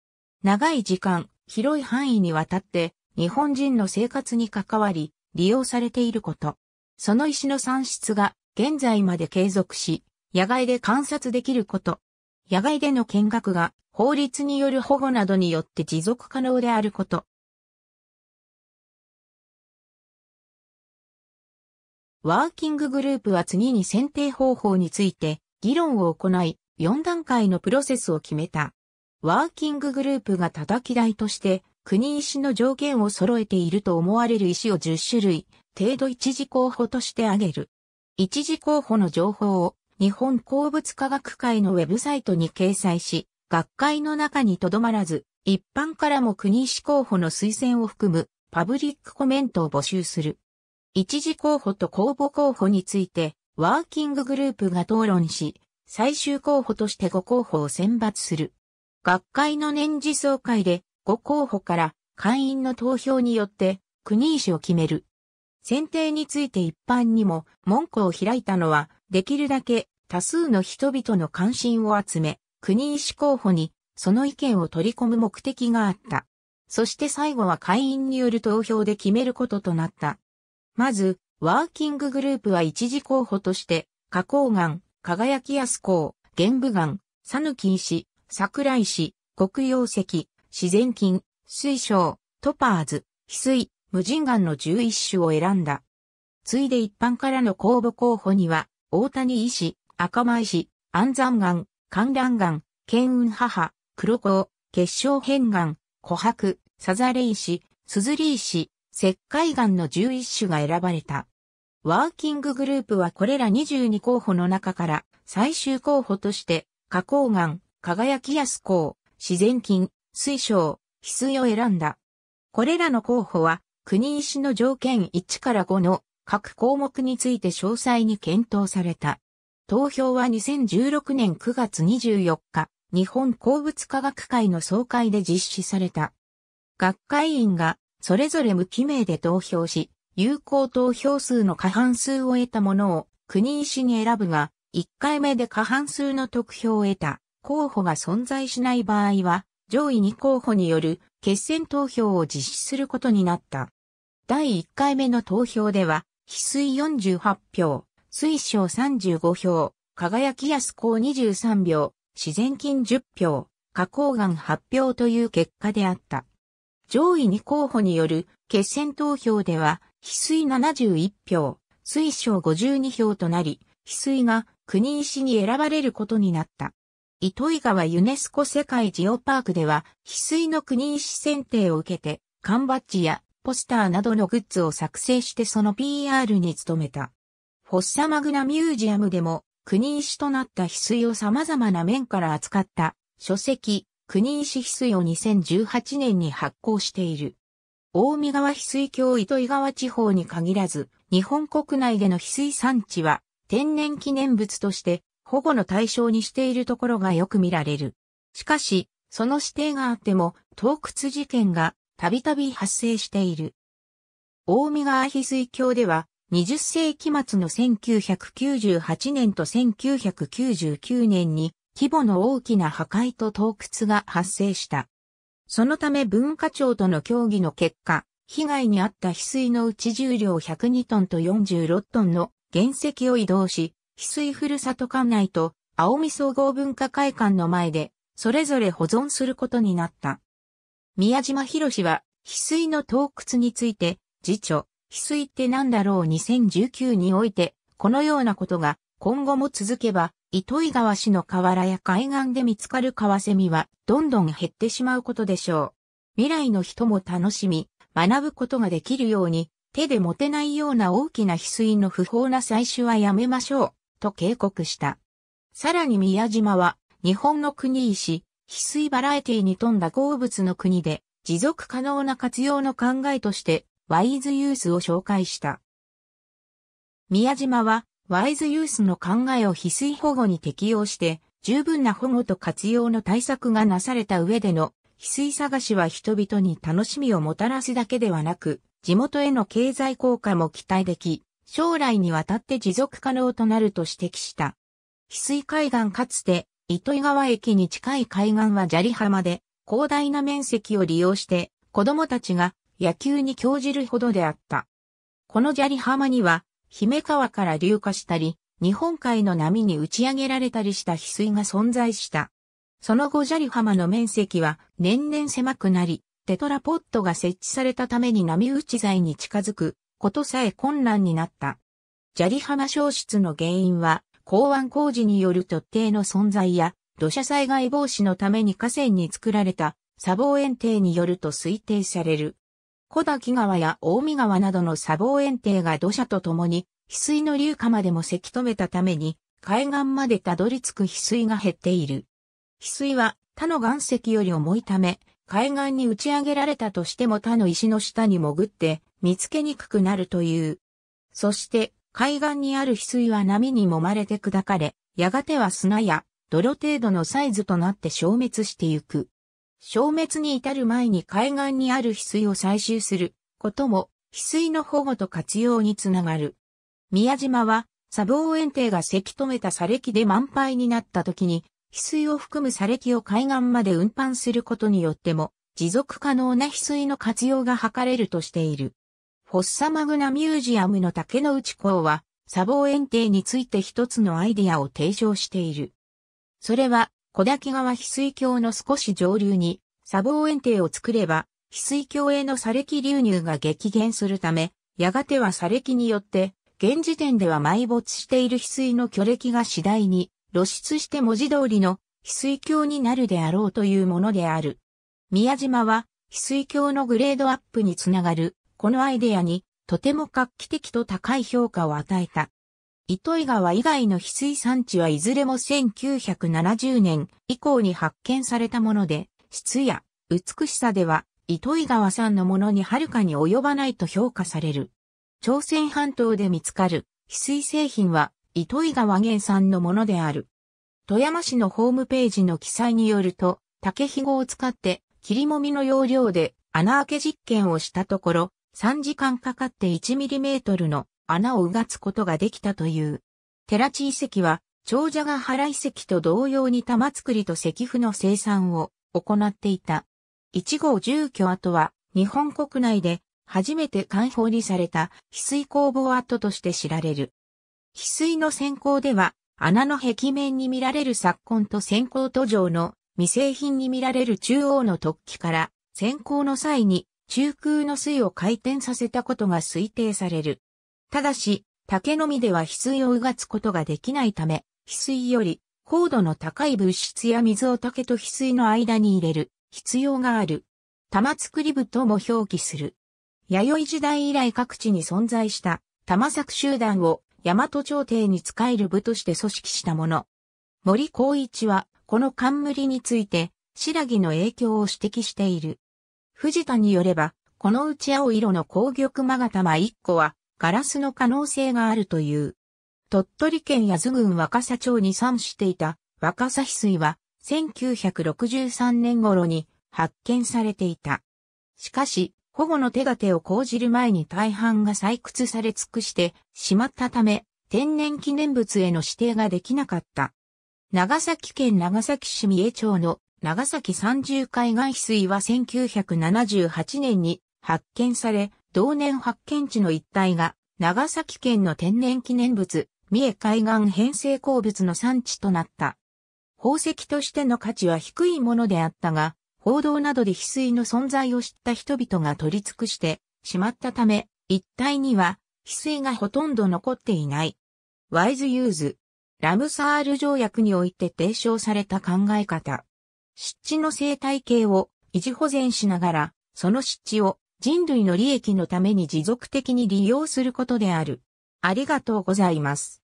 長い時間、広い範囲にわたって日本人の生活に関わり利用されていること。その石の産出が現在まで継続し、野外で観察できること。野外での見学が法律による保護などによって持続可能であること。ワーキンググループは次に選定方法について議論を行い、4段階のプロセスを決めた。ワーキンググループが叩き台として、国石の条件を揃えていると思われる石を10種類、程度一時候補として挙げる。一時候補の情報を日本鉱物科学会のウェブサイトに掲載し、学会の中にとどまらず、一般からも国志候補の推薦を含むパブリックコメントを募集する。一時候補と公募候補について、ワーキンググループが討論し、最終候補として5候補を選抜する。学会の年次総会で5候補から会員の投票によって国医師を決める。選定について一般にも門戸を開いたのは、できるだけ多数の人々の関心を集め、国医師候補にその意見を取り込む目的があった。そして最後は会員による投票で決めることとなった。まず、ワーキンググループは一時候補として、花崗岩、輝き安港、玄武岩、讃岐石、桜井石、黒曜石、自然菌、水晶、トパーズ、翡翠、無人岩の11種を選んだ。ついで一般からの公募候補には、大谷医師、赤間医師、安山岩、観覧岩、剣運母、黒子、結晶変岩、琥珀、サザレ医師、スズリ医師、石灰岩の11種が選ばれた。ワーキンググループはこれら22候補の中から最終候補として、花崗岩、輝きやす自然菌、水晶、翡翠を選んだ。これらの候補は国石の条件1から5の各項目について詳細に検討された。投票は2016年9月24日、日本鉱物科学会の総会で実施された。学会員がそれぞれ無記名で投票し、有効投票数の過半数を得たものを国石に選ぶが、1回目で過半数の得票を得た候補が存在しない場合は、上位2候補による決選投票を実施することになった。第1回目の投票では、翡翠48票、水晶35票、輝き安公23票、自然菌10票、花崗岩8票という結果であった。上位2候補による決選投票では、翡翠71票、水晶52票となり、翡翠が国石に選ばれることになった。糸井川ユネスコ世界ジオパークでは、翡翠の国石選定を受けて、缶バッジやポスターなどのグッズを作成してその PR に努めた。フォッサマグナミュージアムでも、国石となった翡翠を様々な面から扱った書籍、国石翡翠を2018年に発行している。大見川翡翠郷糸井川地方に限らず、日本国内での翡翠産地は天然記念物として保護の対象にしているところがよく見られる。しかし、その指定があっても、洞窟事件がたびたび発生している。大見川翡翠峡では、20世紀末の1998年と1999年に規模の大きな破壊と洞窟が発生した。そのため文化庁との協議の結果、被害に遭った翡翠のうち重量102トンと46トンの原石を移動し、翡翠ふるさと館内と青見総合文化会館の前で、それぞれ保存することになった。宮島博士は、翡翠の洞窟について、自著、翡翠って何だろう2019において、このようなことが今後も続けば、糸魚川市の河原や海岸で見つかる川瀬セミはどんどん減ってしまうことでしょう。未来の人も楽しみ、学ぶことができるように、手で持てないような大きな翡翠の不法な採取はやめましょう、と警告した。さらに宮島は、日本の国石、翡翠バラエティに富んだ鉱物の国で、持続可能な活用の考えとして、ワイズユースを紹介した。宮島は、ワイズユースの考えを翡翠保護に適用して、十分な保護と活用の対策がなされた上での、翡翠探しは人々に楽しみをもたらすだけではなく、地元への経済効果も期待でき、将来にわたって持続可能となると指摘した。翡翠海岸かつて糸魚川駅に近い海岸は砂利浜で、広大な面積を利用して、子供たちが野球に興じるほどであった。この砂利浜には、姫川から流下したり、日本海の波に打ち上げられたりした翡翠が存在した。その後砂利浜の面積は年々狭くなり、テトラポットが設置されたために波打ち材に近づくことさえ困難になった。砂利浜消失の原因は港湾工事による突堤の存在や、土砂災害防止のために河川に作られた砂防園堤によると推定される。小滝川や大見川などの砂防園堤が土砂とともに、翡翠の流下までもせき止めたために、海岸までたどり着く翡翠が減っている。翡翠は他の岩石より重いため、海岸に打ち上げられたとしても他の石の下に潜って見つけにくくなるという。そして海岸にある翡翠は波に揉まれて砕かれ、やがては砂や泥程度のサイズとなって消滅してゆく。消滅に至る前に海岸にある翡翠を採集することも、翡翠の保護と活用につながる。宮島は、砂防園堤がせき止めた砂礫で満杯になった時に、翡翠を含む砂礫を海岸まで運搬することによっても、持続可能な翡翠の活用が図れるとしている。フォッサマグナミュージアムの竹の内港は、砂防園庭について一つのアイディアを提唱している。それは、小滝川翡翠橋の少し上流に、砂防園庭を作れば、翡翠橋への砂礫流入が激減するため、やがては砂礫によって、現時点では埋没している翡翠の巨礫が次第に露出して文字通りの翡翠橋になるであろうというものである。宮島は翡翠橋のグレードアップにつながるこのアイデアにとても画期的と高い評価を与えた。糸井川以外の翡翠産地はいずれも1970年以降に発見されたもので、質や美しさでは糸井川産のものにはるかに及ばないと評価される。朝鮮半島で見つかる翡翠製品は糸井川原産のものである。富山市のホームページの記載によると、竹ひごを使って切りもみの要領で穴開け実験をしたところ、3時間かかって1ミリメートルの穴をうがつことができたという。寺地遺跡は、長者が原遺跡と同様に玉作りと石符の生産を行っていた。1号住居跡は、日本国内で初めて開放にされた翡翠工房跡として知られる。翡翠の先行では、穴の壁面に見られる昨今と先行途上の未製品に見られる中央の突起から、先行の際に中空の水を回転させたことが推定される。ただし、竹のみでは翡翠をうがつことができないため、翡翠より高度の高い物質や水を竹と翡翠の間に入れる必要がある。玉作り部とも表記する。弥生時代以来各地に存在した玉作集団を大和朝廷に仕える部として組織したもの。森光一はこの冠について、白木の影響を指摘している。藤田によれば、このうち青色の紅玉勾玉タ1個は、ガラスの可能性があるという。鳥取県八頭郡若狭町に産していた若狭翡翠は、1963年頃に発見されていた。しかし、保護の手立てを講じる前に大半が採掘され尽くしてしまったため、天然記念物への指定ができなかった。長崎県長崎市三重町の長崎三重海岸翡翠は1978年に発見され、同年発見地の一帯が長崎県の天然記念物、三重海岸編成鉱物の産地となった。宝石としての価値は低いものであったが、報道などで翡翠の存在を知った人々が取り尽くしてしまったため、一帯には翡翠がほとんど残っていない。ワイズユーズ、ラムサール条約において提唱された考え方。湿地の生態系を維持保全しながら、その湿地を人類の利益のために持続的に利用することである。ありがとうございます。